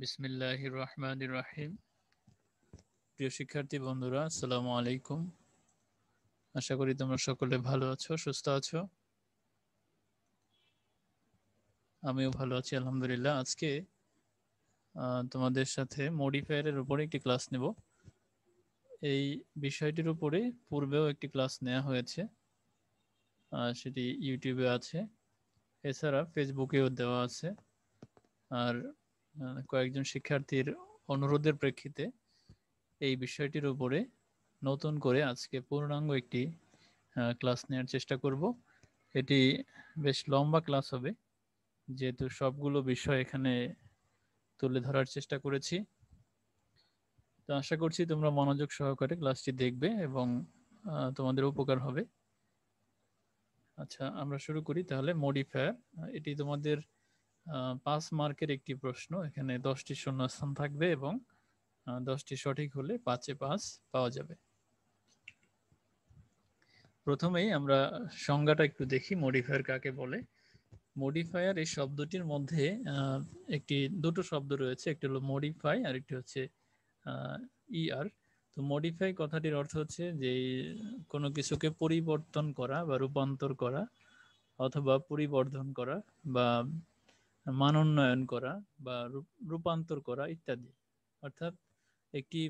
বিসমিল্লাহ রহমান রাহিম প্রিয় শিক্ষার্থী বন্ধুরা আসসালামু আলাইকুম আশা করি তোমরা সকলে ভালো আছো সুস্থ আছো আমিও ভালো আছি আলহামদুলিল্লাহ আজকে তোমাদের সাথে মডিফায়ারের উপরে একটি ক্লাস নেব এই বিষয়টির উপরে পূর্বেও একটি ক্লাস নেওয়া হয়েছে সেটি ইউটিউবে আছে এছাড়া ফেসবুকেও দেওয়া আছে আর কয়েকজন শিক্ষার্থীর অনুরোধের প্রেক্ষিতে এই বিষয়টির উপরে নতুন করে আজকে পূর্ণাঙ্গ একটি ক্লাস নেওয়ার চেষ্টা করব এটি বেশ লম্বা ক্লাস হবে যেহেতু সবগুলো বিষয় এখানে তুলে ধরার চেষ্টা করেছি তো আশা করছি তোমরা মনোযোগ সহকারে ক্লাসটি দেখবে এবং তোমাদের উপকার হবে আচ্ছা আমরা শুরু করি তাহলে মডিফায়ার এটি তোমাদের পাঁচ মার্কের একটি প্রশ্ন এখানে দশটি শূন্যস্থান থাকবে এবং দশটি সঠিক হলে পাঁচে পাঁচ পাওয়া যাবে প্রথমেই আমরা সংজ্ঞাটা একটু দেখি মডিফায়ার কাকে বলে মডিফায়ার এই শব্দটির মধ্যে একটি দুটো শব্দ রয়েছে একটি হলো মডিফাই আর একটি হচ্ছে ইআর er। তো মডিফাই কথাটির অর্থ হচ্ছে যে কোনো কিছুকে পরিবর্তন করা বা রূপান্তর করা অথবা পরিবর্ধন করা বা মান উন্নয়ন করা বা রূপান্তর করা ইত্যাদি অর্থাৎ একটি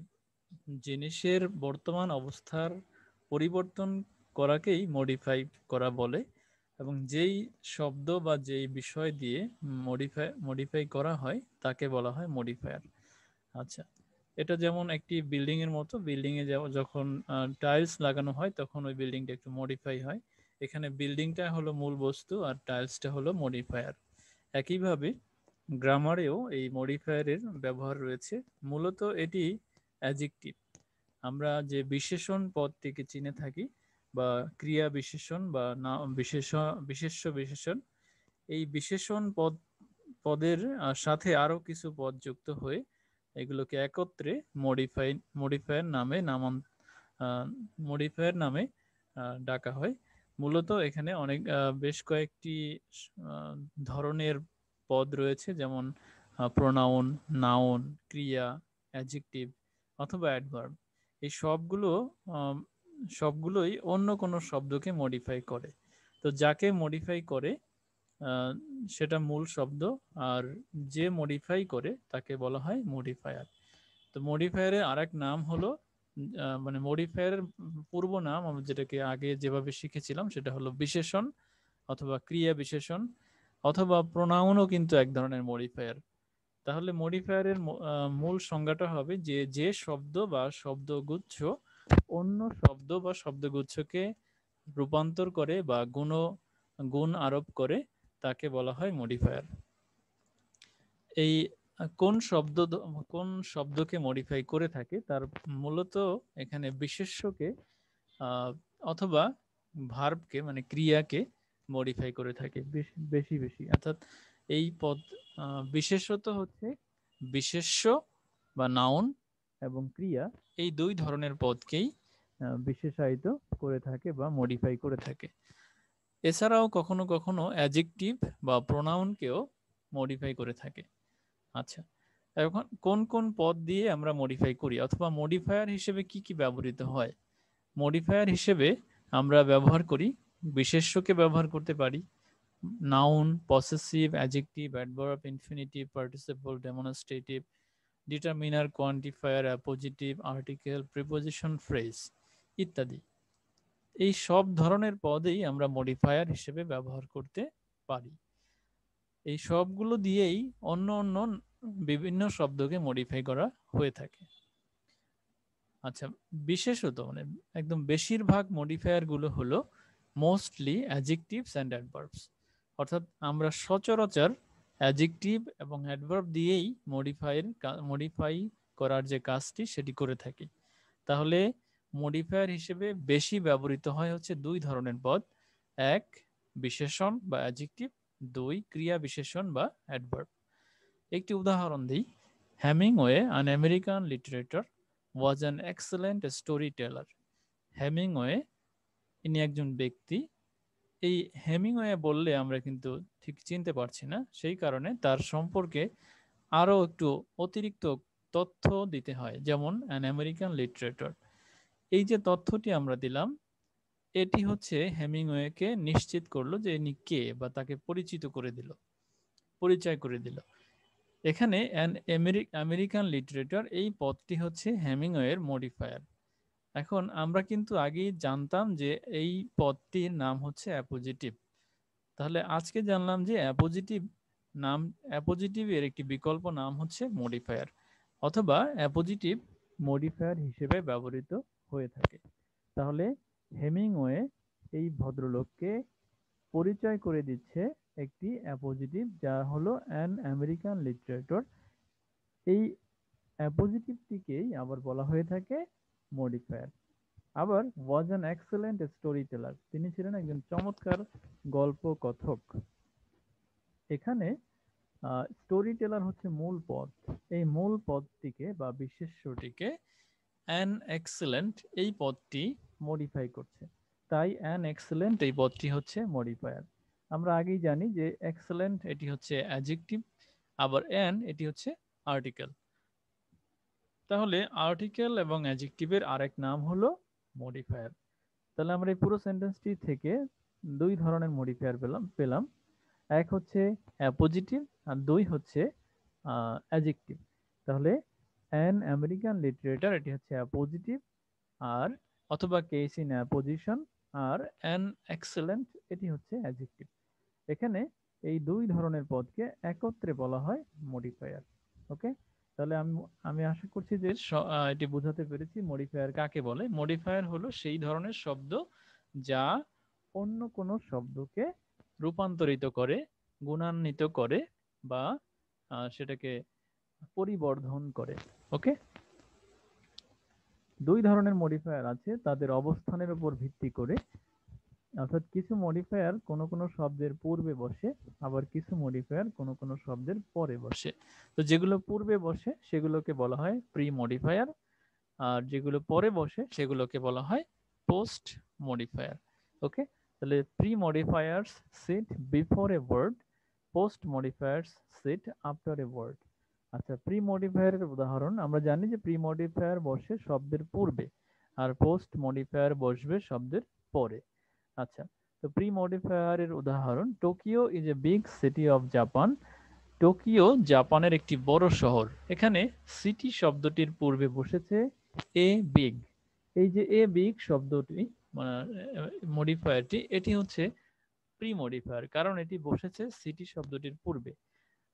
জিনিসের বর্তমান অবস্থার পরিবর্তন করাকেই মডিফাই করা বলে এবং যেই শব্দ বা যেই বিষয় দিয়ে মডিফাই মডিফাই করা হয় তাকে বলা হয় মডিফায়ার আচ্ছা এটা যেমন একটি বিল্ডিং এর মতো বিল্ডিং এ যখন টাইলস লাগানো হয় তখন ওই বিল্ডিংটা একটু মডিফাই হয় এখানে বিল্ডিংটা হলো মূল বস্তু আর টাইলসটা হলো মডিফায়ার একইভাবে গ্রামারেও এই মডিফায়ারের ব্যবহার রয়েছে মূলত এটি অ্যাজিকটিভ আমরা যে বিশেষণ পদটিকে চিনে থাকি বা ক্রিয়া বিশেষণ বা না বিশেষ বিশেষ্য বিশেষণ এই বিশেষণ পদ পদের সাথে আরও কিছু পদ যুক্ত হয়ে এগুলোকে একত্রে মডিফাই মডিফায়ার নামে নামান মডিফায়ার নামে ডাকা হয় মূলত এখানে অনেক বেশ কয়েকটি ধরনের পদ রয়েছে যেমন প্রোনাউন নাউন ক্রিয়া অ্যাডজেক্টিভ অথবা অ্যাডভার্ব এই সবগুলো সবগুলোই অন্য কোনো শব্দকে মডিফাই করে তো যাকে মডিফাই করে সেটা মূল শব্দ আর যে মডিফাই করে তাকে বলা হয় মডিফায়ার তো মডিফায়ারের আর নাম হলো মানে মডিফায়ার পূর্ব নাম আমি যেটাকে আগে যেভাবে শিখেছিলাম সেটা হলো বিশেষণ অথবা ক্রিয়া বিশেষণ অথবা প্রোনাউনও কিন্তু এক ধরনের মডিফায়ার তাহলে মডিফায়ারের মূল সংজ্ঞাটা হবে যে যে শব্দ বা শব্দগুচ্ছ অন্য শব্দ বা শব্দগুচ্ছকে রূপান্তর করে বা গুণ গুণ আরোপ করে তাকে বলা হয় মডিফায়ার এই কোন শব্দ কোন শব্দকে মডিফাই করে থাকে তার মূলত এখানে বিশেষ্যকে অথবা ভার্বকে মানে ক্রিয়াকে মডিফাই করে থাকে বেশি বেশি অর্থাৎ এই পদ বিশেষত হচ্ছে বিশেষ্য বা নাউন এবং ক্রিয়া এই দুই ধরনের পদকেই বিশেষায়িত করে থাকে বা মডিফাই করে থাকে এছাড়াও কখনো কখনো অ্যাজেকটিভ বা প্রোনাউনকেও মডিফাই করে থাকে আচ্ছা এখন কোন কোন পদ দিয়ে আমরা মডিফাই করি অথবা মডিফায়ার হিসেবে কি কি ব্যবহৃত হয় মডিফায়ার হিসেবে আমরা ব্যবহার করি বিশেষ্যকে ব্যবহার করতে পারি noun possessive adjective adverb infinitive participle demonstrative determiner quantifier appositive article preposition phrase ইত্যাদি এই সব ধরনের পদেই আমরা মডিফায়ার হিসেবে ব্যবহার করতে পারি এই সবগুলো দিয়েই অন্য অন্য বিভিন্ন শব্দকে মডিফাই করা হয়ে থাকে আচ্ছা বিশেষত মানে একদম বেশিরভাগ মডিফায়ার গুলো হলো মোস্টলি অ্যাজেকটিভস অ্যান্ড অ্যাডভার্বস অর্থাৎ আমরা সচরাচর অ্যাজেকটিভ এবং অ্যাডভার্ব দিয়েই মডিফাইয়ের মডিফাই করার যে কাজটি সেটি করে থাকি তাহলে মডিফায়ার হিসেবে বেশি ব্যবহৃত হয় হচ্ছে দুই ধরনের পদ এক বিশেষণ বা অ্যাজেকটিভ দুই ক্রিয়া বিশেষণ বা অ্যাডভার্ব একটি উদাহরণ দিই Hemingway an American litterateur was an excellent story teller Hemingway ইনি একজন ব্যক্তি এই হ্যামিংওয়ে বললে আমরা কিন্তু ঠিক চিনতে পারছি না সেই কারণে তার সম্পর্কে আরও একটু অতিরিক্ত তথ্য দিতে হয় যেমন অ্যান আমেরিকান লিটারেটর এই যে তথ্যটি আমরা দিলাম এটি হচ্ছে হ্যামিংওয়েকে নিশ্চিত করলো যে ইনি কে বা তাকে পরিচিত করে দিল পরিচয় করে দিল এখানে অ্যান আমেরিকান লিটারেটর এই পদটি হচ্ছে হ্যামিংওয়ের মডিফায়ার এখন আমরা কিন্তু আগেই জানতাম যে এই পদটির নাম হচ্ছে অ্যাপোজিটিভ তাহলে আজকে জানলাম যে অ্যাপোজিটিভ নাম অ্যাপোজিটিভের একটি বিকল্প নাম হচ্ছে মডিফায়ার অথবা অ্যাপোজিটিভ মডিফায়ার হিসেবে ব্যবহৃত হয়ে থাকে তাহলে হেমিংওয়ে এই ভদ্রলোককে পরিচয় করে দিচ্ছে একটি অ্যাপোজিটিভ যা হলো অ্যান আমেরিকান লিটারেটর এই অ্যাপোজিটিভটিকেই আবার বলা হয়ে থাকে মডিফায়ার আবার was an excellent story teller তিনি ছিলেন একজন চমৎকার গল্প কথক এখানে স্টোরি টেলার হচ্ছে মূল পদ এই মূল পদটিকে বা বিশেষ্যটিকে অ্যান এক্সেলেন্ট এই পদটি মডিফাই করছে তাই অ্যান এক্সেলেন্ট এই পদটি হচ্ছে মডিফায়ার আমরা আগেই জানি যে এক্সেলেন্ট এটি হচ্ছে অ্যাজেক্টিভ আবার অ্যান এটি হচ্ছে আর্টিকেল তাহলে আর্টিকেল এবং অ্যাজেক্টিভের আরেক নাম হলো মডিফায়ার তাহলে আমরা এই পুরো সেন্টেন্সটি থেকে দুই ধরনের মডিফায়ার পেলাম পেলাম এক হচ্ছে অ্যাপোজিটিভ আর দুই হচ্ছে অ্যাজেক্টিভ তাহলে অ্যান আমেরিকান লিটারেটার এটি হচ্ছে অ্যাপোজিটিভ আর অথবা কেস ইন পজিশন আর অ্যান এক্সেলেন্ট এটি হচ্ছে অ্যাডজেক্টিভ এখানে এই দুই ধরনের পদকে একত্রে বলা হয় মডিফায়ার ওকে তাহলে আমি আমি আশা করছি যে এটি বোঝাতে পেরেছি মডিফায়ার কাকে বলে মডিফায়ার হলো সেই ধরনের শব্দ যা অন্য কোনো শব্দকে রূপান্তরিত করে গুণান্বিত করে বা সেটাকে পরিবর্ধন করে ওকে দুই ধরনের মডিফায়ার আছে তাদের অবস্থানের উপর ভিত্তি করে অর্থাৎ কিছু মডিফায়ার কোনো কোনো শব্দের পূর্বে বসে আবার কিছু মডিফায়ার কোনো কোনো শব্দের পরে বসে তো যেগুলো পূর্বে বসে সেগুলোকে বলা হয় প্রি মডিফায়ার আর যেগুলো পরে বসে সেগুলোকে বলা হয় পোস্ট মডিফায়ার ওকে তাহলে pre modifiers sit before a word post modifiers sit after a word আচ্ছা প্রি মডিফায়ারের উদাহরণ আমরা জানি যে প্রি মডিফায়ার বসে শব্দের পূর্বে আর পোস্ট মডিফায়ার বসবে শব্দের পরে আচ্ছা তো প্রি মডিফায়ারের উদাহরণ Tokyo is a big city of Japan Tokyo জাপানের একটি বড় শহর এখানে সিটি শব্দটির পূর্বে বসেছে এ বিগ এই যে এ বিগ শব্দটি মডিফায়ারটি মানে, এটি হচ্ছে প্রি মডিফায়ার কারণ এটি বসেছে সিটি শব্দটির পূর্বে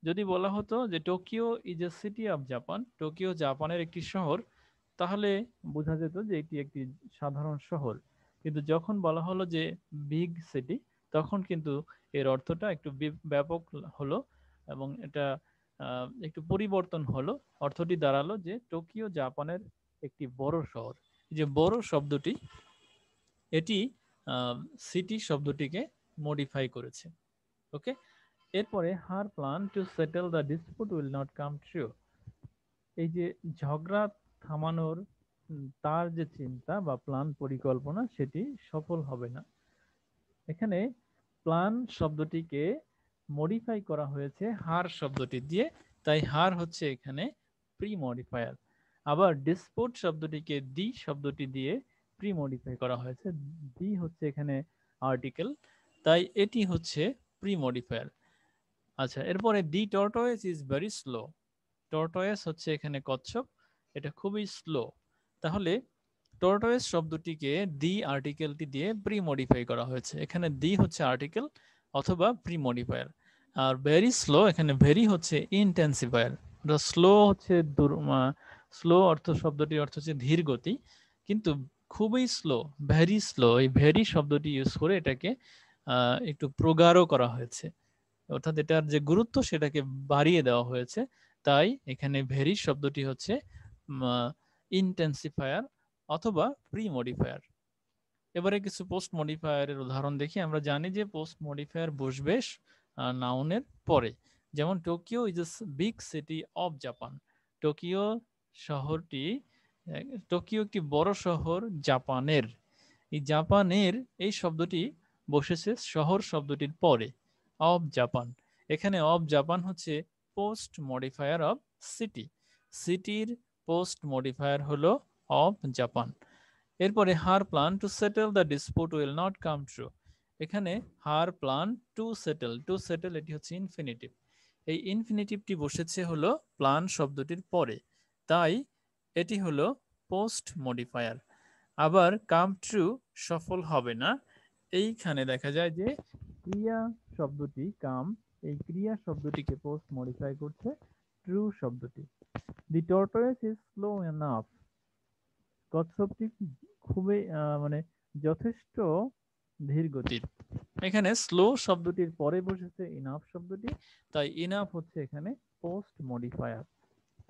যদি বলা হতো যে Tokyo is a city of Japan Tokyo জাপানের একটি শহর তাহলে বোঝা যেত যে এটি একটি সাধারণ শহর কিন্তু যখন বলা হলো যে বিগ সিটি তখন কিন্তু এর অর্থটা একটু ব্যাপক হলো এবং এটা একটু পরিবর্তন হলো অর্থটি দাঁড়ালো যে টোকিও জাপানের একটি বড় শহর যে বড় শব্দটি এটি সিটি শব্দটিকে মডিফাই করেছে ওকে এরপরে her plan to settle the dispute will not come true এই যে ঝগড়া থামানোর তার যে চিন্তা বা প্ল্যান পরিকল্পনা সেটি সফল হবে না এখানে প্ল্যান শব্দটিকে মডিফাই করা হয়েছে হার শব্দটি দিয়ে তাই হার হচ্ছে এখানে প্রি মডিফায়ার আবার ডিসপুট শব্দটিকে দি শব্দটি দিয়ে প্রি মডিফাই করা হয়েছে দি হচ্ছে এখানে আর্টিকেল তাই এটি হচ্ছে প্রি মডিফায়ার আচ্ছা এরপরে the tortoise is very slow tortoise হচ্ছে এখানে কচ্ছপ এটা খুবই স্লো তাহলে টর্টোয়েস শব্দটিকে দি আর্টিকেলটি দিয়ে প্রি মডিফাই করা হয়েছে এখানে দি হচ্ছে আর্টিকেল অথবা প্রি মডিফায়ার আর ভেরি স্লো এখানে ভেরি হচ্ছে ওটা স্লো হচ্ছে স্লো অর্থ শব্দটির অর্থ হচ্ছে ধীর গতি কিন্তু খুবই স্লো ভেরি স্লো এই ভেরি শব্দটি ইউজ করে এটাকে একটু প্রগাঢ় করা হয়েছে অর্থাৎ এটার যে গুরুত্ব সেটাকে বাড়িয়ে দেওয়া হয়েছে তাই এখানে ভেরি শব্দটি হচ্ছে ইন্টেন্সিফায়ার অথবা প্রি মডিফায়ার এবারে কিছু পোস্ট মডিফায়ারের উদাহরণ দেখি আমরা জানি যে পোস্ট মডিফায়ার বসবে নাউনের পরে যেমন Tokyo is as big city of Japan Tokyo শহরটি টোকিও একটি বড় শহর জাপানের এই জাপানের এই শব্দটি বসেছে শহর শব্দটির পরে অব জাপান এখানে অব জাপান হচ্ছে পোস্ট মডিফায়ার অব সিটি সিটির পোস্ট মডিফায়ার হলো অব জাপান এরপরে her plan to settle the dispute will not come true এখানে her plan to settle to settle এটি হচ্ছে ইনফিনিটিভ এই ইনফিনিটিভটি বসেছে হলো প্ল্যান শব্দটির পরে তাই এটি হলো পোস্ট মডিফায়ার আবার কাম ট্রু সফল হবে না এইখানে দেখা যায় যে ক্রিয়া শব্দটি কাম এই ক্রিয়া শব্দটিকে পোস্ট মডিফাই করছে ট্রু শব্দটি the tortoise is slow enough কচ্ছপটি খুবই মানে যথেষ্ট ধীর গতির এখানে স্লো শব্দটির পরে বসেছে ইনাফ শব্দটি তাই ইনাফ হচ্ছে এখানে পোস্ট মডিফায়ার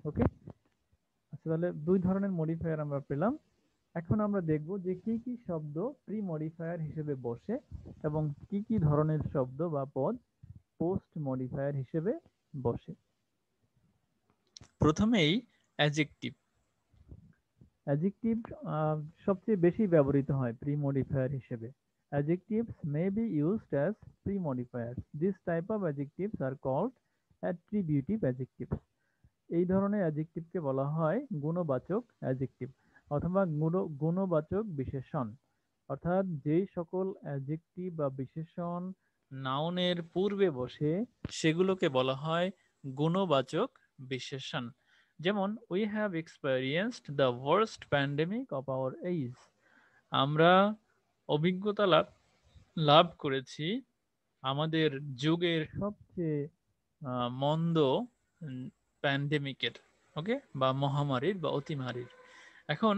ওকে আচ্ছা তাহলে দুই ধরনের মডিফায়ার আমরা পেলাম এখন আমরা দেখব যে কি কি শব্দ প্রি মডিফায়ার হিসেবে বসে এবং কি কি ধরনের শব্দ বা পদ পোস্ট মডিফায়ার হিসেবে বসে প্রথমেই অ্যাজেক্টিভ অ্যাজেক্টিভ সবচেয়ে বেশি ব্যবহৃত হয় প্রি মডিফায়ার হিসেবে adjectives may be used as pre modifiers this type of adjectives আর কল্ড অ্যাট্রিবিউটিভ adjectives. এই ধরনের অ্যাডজেক্টিভকে বলা হয় গুণবাচক অ্যাডজেক্টিভ অথবা গুণবাচক বিশেষণ অর্থাৎ যেই সকল অ্যাডজেক্টিভ বা বিশেষণ নাউনের পূর্বে বসে সেগুলোকে বলা হয় গুণবাচক বিশেষণ যেমন we have experienced the worst pandemic of our age আমরা অভিজ্ঞতা লাভ লাভ করেছি আমাদের যুগের সবচেয়ে মন্দ প্যান্ডেমিকের ওকে বা মহামারীর বা অতিমারীর এখন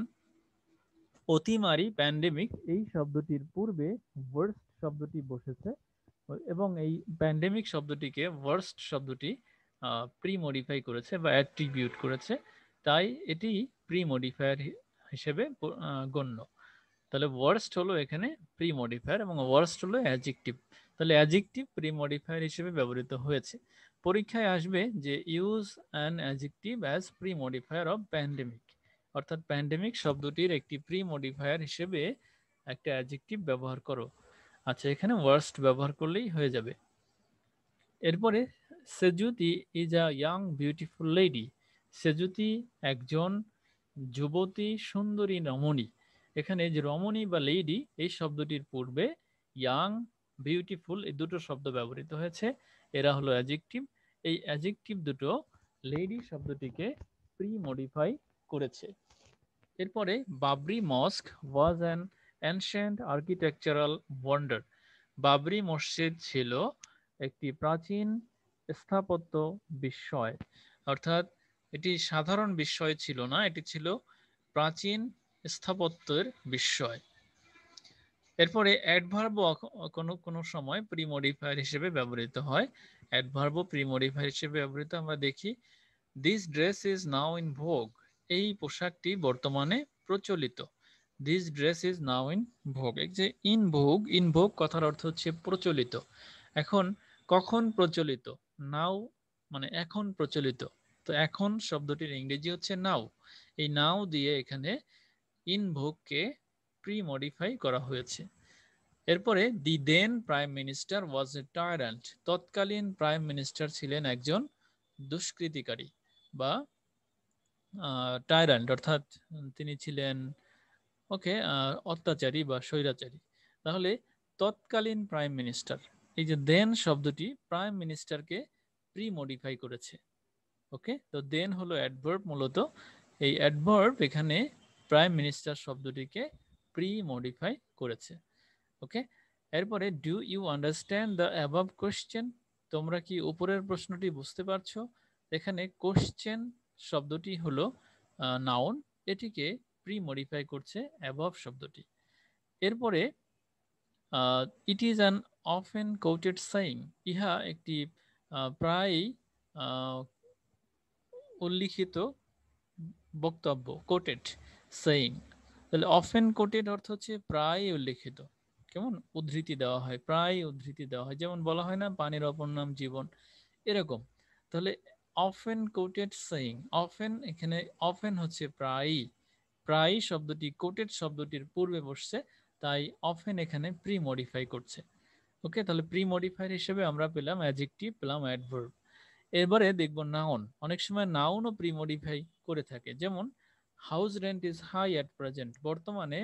অতিমারি প্যান্ডেমিক এই শব্দটির পূর্বে ওয়ার্স্ট শব্দটি বসেছে এবং এই প্যান্ডেমিক শব্দটিকে ওয়ার্স্ট শব্দটি প্রি মডিফাই করেছে বা অ্যাট্রিবিউট করেছে তাই এটি প্রি মডিফায়ার হিসেবে গণ্য তাহলে ওয়ার্স্ট হলো এখানে প্রি মডিফায়ার এবং ওয়ার্স্ট হলো অ্যাজেক্টিভ তাহলে অ্যাজেক্টিভ প্রি মডিফায়ার হিসেবে ব্যবহৃত হয়েছে পরীক্ষায় আসবে যে use an adjective as pre modifier of pandemic অর্থাৎ প্যান্ডেমিক শব্দটির একটি প্রি মডিফায়ার হিসেবে একটা অ্যাডজেক্টিভ ব্যবহার করো আচ্ছা এখানে ওয়ার্স্ট ব্যবহার করলেই হয়ে যাবে এরপরে Sejuti is a young beautiful lady Sejuti একজন যুবতী সুন্দরী রমণী এখানে যে রমণী বা লেডি এই শব্দটির পূর্বে ইয়াং বিউটিফুল এই দুটো শব্দ ব্যবহৃত হয়েছে এরা হলো অ্যাজেক্টিভ এই অ্যাজেক্টিভ দুটো লেডি শব্দটিকে প্রি মডিফাই করেছে এরপরে Babri mosque was an ancient architectural wonder Babri মসজিদ ছিল একটি প্রাচীন স্থাপত্য বিস্ময় অর্থাৎ এটি সাধারণ বিস্ময় ছিল না এটি ছিল প্রাচীন স্থাপত্যের বিস্ময় এরপরে অ্যাডভার্ব কোনো কোনো সময় প্রিমোডিফায়ার হিসেবে ব্যবহৃত হয় অ্যাডভার্ব প্রিমোডিফায়ার হিসেবে ব্যবহৃত আমরা দেখি this dress is now in vogue এই পোশাকটি বর্তমানে প্রচলিত this dress is now in vogue যে ইন ভোগ ইন ভোগ কথার অর্থ হচ্ছে প্রচলিত এখন কখন প্রচলিত নাও মানে এখন প্রচলিত তো এখন শব্দটির ইংরেজি হচ্ছে নাও এই নাও দিয়ে এখানে ইন ভোগকে প্রি মডিফাই করা হয়েছে এরপরে দি দেন প্রাইম মিনিস্টার ওয়াজ এ টায়ারান্ট তৎকালীন প্রাইম মিনিস্টার ছিলেন একজন দুষ্কৃতিকারী বা টাইরান্ট অর্থাৎ তিনি ছিলেন ওকে অত্যাচারী বা স্বৈরাচারী তাহলে তৎকালীন প্রাইম মিনিস্টার এই যে দেন শব্দটি প্রাইম মিনিস্টারকে প্রি মডিফাই করেছে ওকে তো দেন হলো অ্যাডভার্ব মূলত এই অ্যাডভার্ব এখানে প্রাইম মিনিস্টার শব্দটিকে প্রি মডিফাই করেছে ওকে এরপরে do you understand the above question তোমরা কি উপরের প্রশ্নটি বুঝতে পারছো এখানে কোশ্চেন শব্দটি হলো নাউন এটিকে প্রি মডিফাই করছে অ্যাবভ শব্দটি এরপরে it is an often quoted saying ইহা একটি প্রায় উল্লিখিত বক্তব্য কোটেড সেইং তাহলে অফ এন কোটেড অর্থ হচ্ছে প্রায় উল্লিখিত কেমন উদ্ধৃতি দেওয়া হয় প্রায় উদ্ধৃতি দেওয়া হয় যেমন বলা হয় না পানির অপর নাম জীবন এরকম তাহলে অফেন কোটেড সেইং অফেন এখানে অফেন হচ্ছে প্রায়ই প্রায়ই শব্দটি কোটেড শব্দটির পূর্বে বসছে তাই অফেন এখানে প্রি মডিফাই করছে ওকে তাহলে প্রি মডিফায়ার হিসেবে আমরা পেলাম অ্যাজেক্টিভ পেলাম অ্যাডভার্ব এরপরে দেখব নাউন অনেক সময় নাউনও প্রি মডিফাই করে থাকে যেমন house rent is high at present বর্তমানে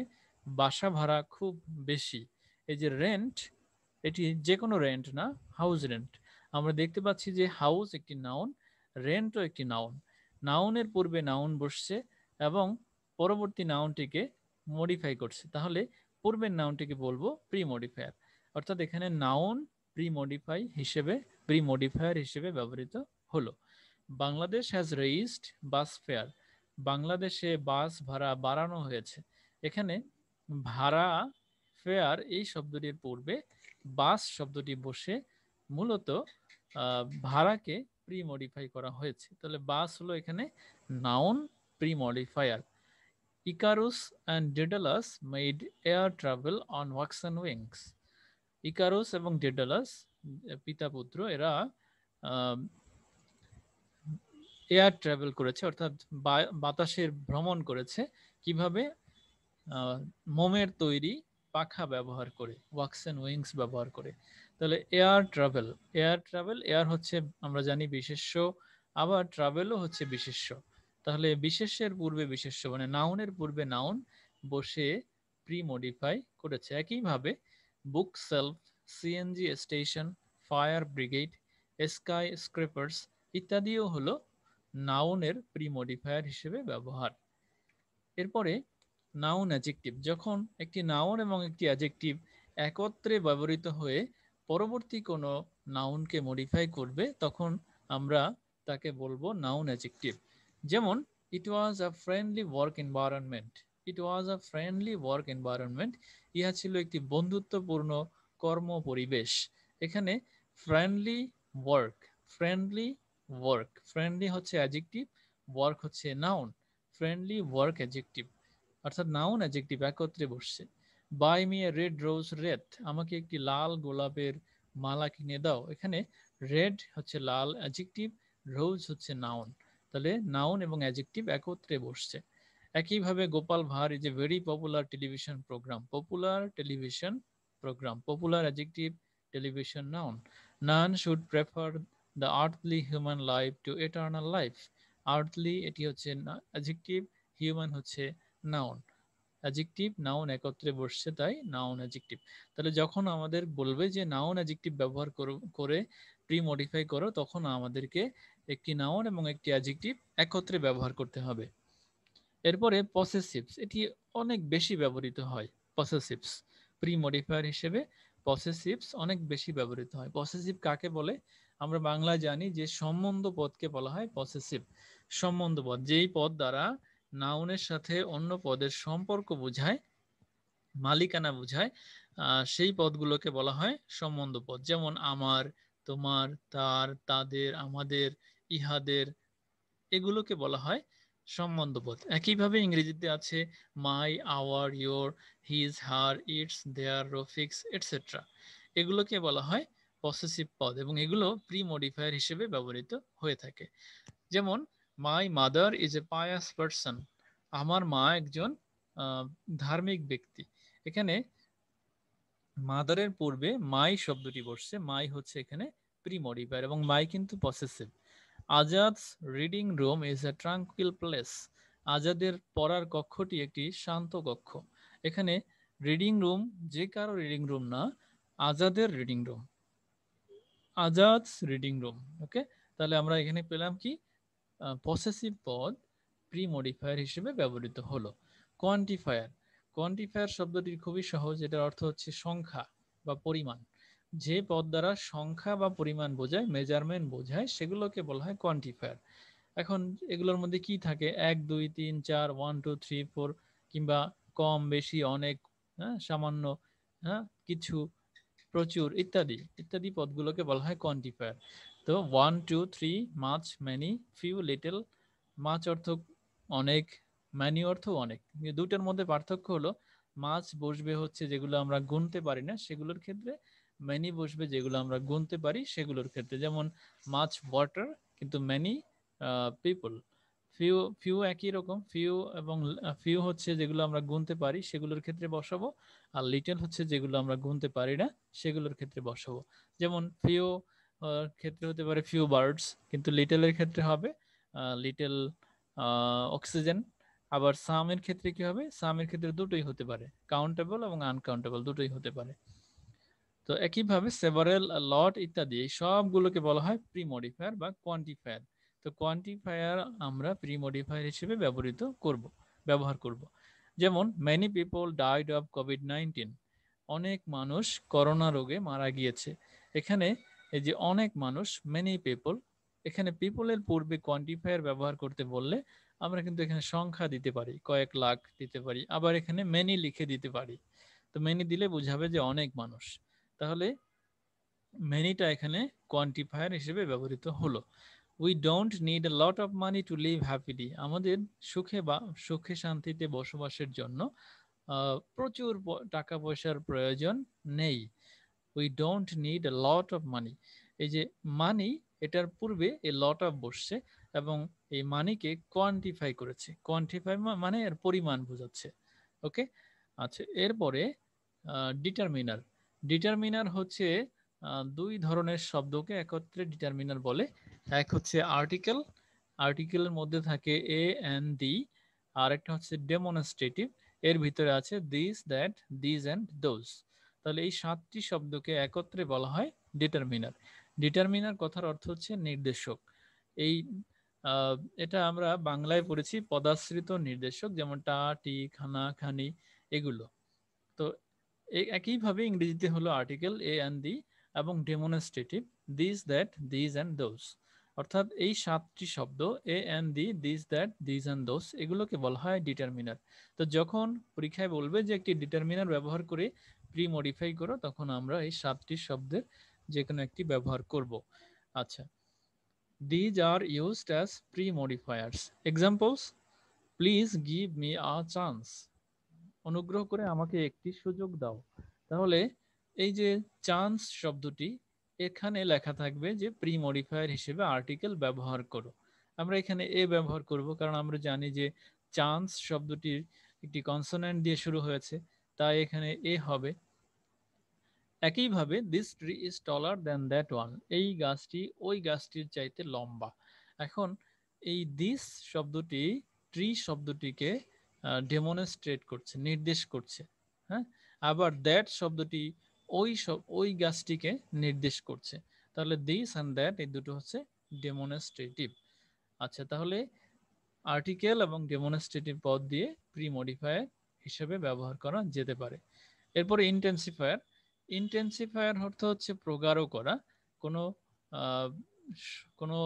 বাসা ভাড়া খুব বেশি এই যে রেন্ট এটি যে কোনো রেন্ট না হাউস রেন্ট আমরা দেখতে পাচ্ছি যে হাউস একটি নাউন রেন্টও একটি নাউন নাউনের পূর্বে নাউন বসছে এবং পরবর্তী নাউনটিকে মডিফাই করছে তাহলে পূর্বের নাউনটিকে বলবো প্রি মডিফায়ার অর্থাৎ এখানে নাউন প্রি মডিফাই হিসেবে প্রি মডিফায়ার হিসেবে ব্যবহৃত হলো Bangladesh has raised bus fare বাংলাদেশে বাস ভাড়া বাড়ানো হয়েছে এখানে ভাড়া ফেয়ার এই শব্দটির পূর্বে বাস শব্দটি বসে মূলত ভাড়াকে প্রি মডিফাই করা হয়েছে তাহলে বাস হলো এখানে noun pre modifier Icarus and Daedalus made air travel on wax and wings Icarus এবং ডেডালাস পিতা পুত্র এরা এয়ার ট্রাভেল করেছে অর্থাৎ বাতাসের ভ্রমণ করেছে কিভাবে মোমের তৈরি পাখা ব্যবহার করে ওয়াক্স অ্যান্ড উইংস ব্যবহার করে তাহলে air travel air travel air হচ্ছে আমরা জানি বিশেষ্য আবার ট্রাভেলও হচ্ছে বিশেষ্য তাহলে বিশেষ্যের পূর্বে বিশেষ্য মানে নাউনের পূর্বে নাউন বসে প্রি মডিফাই করেছে একইভাবে book shelf CNG station fire brigade sky scrapers ইত্যাদিও হলো নাউনের প্রি মডিফায়ার হিসেবে ব্যবহার এরপরে নাউন অ্যাজেক্টিভ যখন একটি নাউন এবং একটি অ্যাজেক্টিভ একত্রে ব্যবহৃত হয়ে পরবর্তী কোনো নাউনকে মডিফাই করবে তখন আমরা তাকে বলবো নাউন অ্যাজেক্টিভ যেমন it was a friendly work environment it was a friendly work environment ইহা ছিল একটি বন্ধুত্বপূর্ণ কর্ম পরিবেশ এখানে friendly work friendly work friendly হচ্ছে অ্যাজেক্টিভ ওয়ার্ক হচ্ছে নাউন ফ্রেন্ডলি ওয়ার্ক অ্যাজেক্টিভ অর্থাৎ নাউন অ্যাজেক্টিভ একত্রে বসছে buy me a red rose red আমাকে একটি লাল গোলাপের মালা কিনে দাও এখানে রেড হচ্ছে লাল অ্যাজেক্টিভ রোজ হচ্ছে নাউন তাহলে নাউন এবং অ্যাজেক্টিভ একত্রে বসছে একইভাবে Gopal Bhar is a very popular television programme popular television programme popular adjective television noun none should prefer the earthly human life to eternal life earthly এটি হচ্ছে অ্যাজেক্টিভ হিউম্যান হচ্ছে নাউন অ্যাজেক্টিভ নাউন একত্রে বসছে তাই নাউন অ্যাজেক্টিভ তাহলে যখন আমাদের বলবে যে নাউন অ্যাজেক্টিভ ব্যবহার করে প্রি মডিফাই করো তখন আমাদেরকে একটি নাউন এবং একটি অ্যাজেক্টিভ একত্রে ব্যবহার করতে হবে এরপরে পসেসিভস এটি অনেক বেশি ব্যবহৃত হয় পসেসিভস প্রি মডিফায়ার হিসেবে পসেসিভস অনেক বেশি ব্যবহৃত হয় পসেসিভ কাকে বলে আমরা বাংলায় জানি যে সম্বন্ধ পদকে বলা হয় পসেসিভ সম্বন্ধ পদ যেই পদ দ্বারা নাউনের সাথে অন্য পদের সম্পর্ক বোঝায় মালিকানা বোঝায় সেই পদগুলোকে বলা হয় সম্বন্ধ পদ যেমন আমার তোমার তার তাদের আমাদের ইহাদের এগুলোকে বলা হয় সম্বন্ধ পদ একইভাবে ইংরেজিতে আছে my our your his her its their রোফিক্স এটসেট্রা এগুলোকে বলা হয় পসেসিভ পদ এবং এগুলো প্রি মডিফায়ার হিসেবে ব্যবহৃত হয়ে থাকে যেমন my mother is a pious person আমার মা একজন ধার্মিক ব্যক্তি এখানে মাদারের পূর্বে মাই শব্দটি বসছে মাই হচ্ছে এখানে প্রিমডিফায়ার এবং মাই কিন্তু possessive Azad's reading room is a tranquil place আজাদের পড়ার কক্ষটি একটি শান্ত কক্ষ এখানে রিডিং রুম যে কারো রিডিং রুম না আজাদের reading room Azad's reading room okay তাহলে আমরা এখানে পেলাম কি পসেসিভ পদ প্রি মডিফায়ার হিসেবে ব্যবহৃত হলো কোয়ান্টিফায়ার কোয়ান্টিফায়ার শব্দটি খুবই সহজ এটার অর্থ হচ্ছে সংখ্যা বা পরিমাণ যে পদ দ্বারা সংখ্যা বা পরিমাণ বোঝায় মেজারমেন্ট বোঝায় সেগুলোকে বলা হয় কোয়ান্টিফায়ার এখন এগুলোর মধ্যে কি থাকে এক দুই তিন চার ওয়ান টু থ্রি ফোর কিংবা কম বেশি অনেক হ্যাঁ সামান্য হ্যাঁ কিছু প্রচুর ইত্যাদি ইত্যাদি পদগুলোকে বলা হয় কোয়ান্টিফায়ার তো one two three much many few little much অর্থ অনেক ম্যানি অর্থ অনেক দুটোর মধ্যে পার্থক্য হলো মাছ বসবে হচ্ছে যেগুলো আমরা গুনতে পারি না সেগুলোর ক্ষেত্রে ম্যানি বসবে যেগুলো আমরা গুনতে পারি সেগুলোর ক্ষেত্রে যেমন মাছ ওয়াটার কিন্তু ম্যানি পিপল ফিউ ফিউ একই রকম ফিউ এবং ফিউ হচ্ছে যেগুলো আমরা গুনতে পারি সেগুলোর ক্ষেত্রে বসাবো আর লিটল হচ্ছে যেগুলো আমরা গুনতে পারি না সেগুলোর ক্ষেত্রে বসাবো যেমন ফিউ ক্ষেত্রে হতে পারে ফিউ বার্ডস কিন্তু লিটেলের ক্ষেত্রে হবে লিটেল অক্সিজেন আবার সামের ক্ষেত্রে কি হবে সামের ক্ষেত্রে দুটোই হতে পারে কাউন্টেবল এবং আনকাউন্টেবল দুটোই হতে পারে তো একইভাবে সেভারেল লট ইত্যাদি এই সবগুলোকে বলা হয় প্রি মডিফায়ার বা কোয়ান্টিফায়ার তো কোয়ান্টিফায়ার আমরা প্রি মডিফায়ার হিসেবে ব্যবহৃত করব ব্যবহার করব যেমন many people died of COVID nineteen অনেক মানুষ করোনা রোগে মারা গিয়েছে এখানে এই যে অনেক মানুষ মেনি পিপল এখানে পিপলের পূর্বে কোয়ান্টিফায়ার ব্যবহার করতে বললে আমরা কিন্তু এখানে সংখ্যা দিতে পারি কয়েক লাখ দিতে পারি আবার এখানে মেনি লিখে দিতে পারি তো মেনি দিলে বোঝাবে যে অনেক মানুষ তাহলে মেনিটা এখানে কোয়ান্টিফায়ার হিসেবে ব্যবহৃত হলো we don't need a lot of money to live happily আমাদের সুখে বা সুখে শান্তিতে বসবাসের জন্য প্রচুর টাকা পয়সার প্রয়োজন নেই we don't need a lot of money এই যে মানি এটার পূর্বে এই লট অফ বসছে এবং এই মানিকে কোয়ান্টিফাই করেছে কোয়ান্টিফাই মানে এর পরিমাণ বোঝাচ্ছে ওকে আচ্ছা এরপরে ডিটারমিনার ডিটারমিনার হচ্ছে দুই ধরনের শব্দকে একত্রে ডিটারমিনার বলে এক হচ্ছে আর্টিকেল আর্টিকেলের মধ্যে থাকে এ অ্যান্ড দি আর একটা হচ্ছে ডেমনস্ট্রেটিভ এর ভিতরে আছে this that this and those তাহলে এই সাতটি শব্দকে একত্রে বলা হয় ডিটারমিনার ডিটারমিনার কথার অর্থ হচ্ছে নির্দেশক এই এটা আমরা বাংলায় পড়েছি পদাশ্রিত নির্দেশক যেমন টা টি খানা খানি এগুলো তো একইভাবে ইংরেজিতে হলো আর্টিকেল এ অ্যান্ড দি এবং demonstrative this that this and those অর্থাৎ এই সাতটি শব্দ a and the this that this and those এগুলোকে বলা হয় ডিটারমিনার তো যখন পরীক্ষায় বলবে যে একটি ডিটারমিনার ব্যবহার করে প্রি মডিফাই করো তখন আমরা এই সাতটি শব্দের যে কোনো একটি ব্যবহার করব আচ্ছা these are used as pre modifiers examples please give me a chance অনুগ্রহ করে আমাকে একটি সুযোগ দাও তাহলে এই যে চান্স শব্দটি এখানে লেখা থাকবে যে প্রি মডিফায়ার হিসেবে আর্টিকেল ব্যবহার করো আমরা এখানে এ ব্যবহার করব কারণ আমরা জানি যে চান্স শব্দটির একটি কনসোনেন্ট দিয়ে শুরু হয়েছে তাই এখানে এ হবে একইভাবে this tree is taller than that one এই গাছটি ওই গাছটির চাইতে লম্বা এখন এই দিস শব্দটি ট্রি শব্দটিকে ডেমনস্ট্রেট করছে নির্দেশ করছে হ্যাঁ আবার দ্যাট শব্দটি ওই সব ওই গাছটিকে নির্দেশ করছে তাহলে দিস অ্যান্ড দ্যাট এই দুটো হচ্ছে ডেমনস্ট্রেটিভ আচ্ছা তাহলে আর্টিকেল এবং ডেমনস্ট্রেটিভ পদ দিয়ে প্রি মডিফায়ার হিসেবে ব্যবহার করা যেতে পারে এরপরে ইন্টেন্সিফায়ার ইন্টেন্সিফায়ার অর্থ হচ্ছে প্রগাঢ় করা কোনো কোনো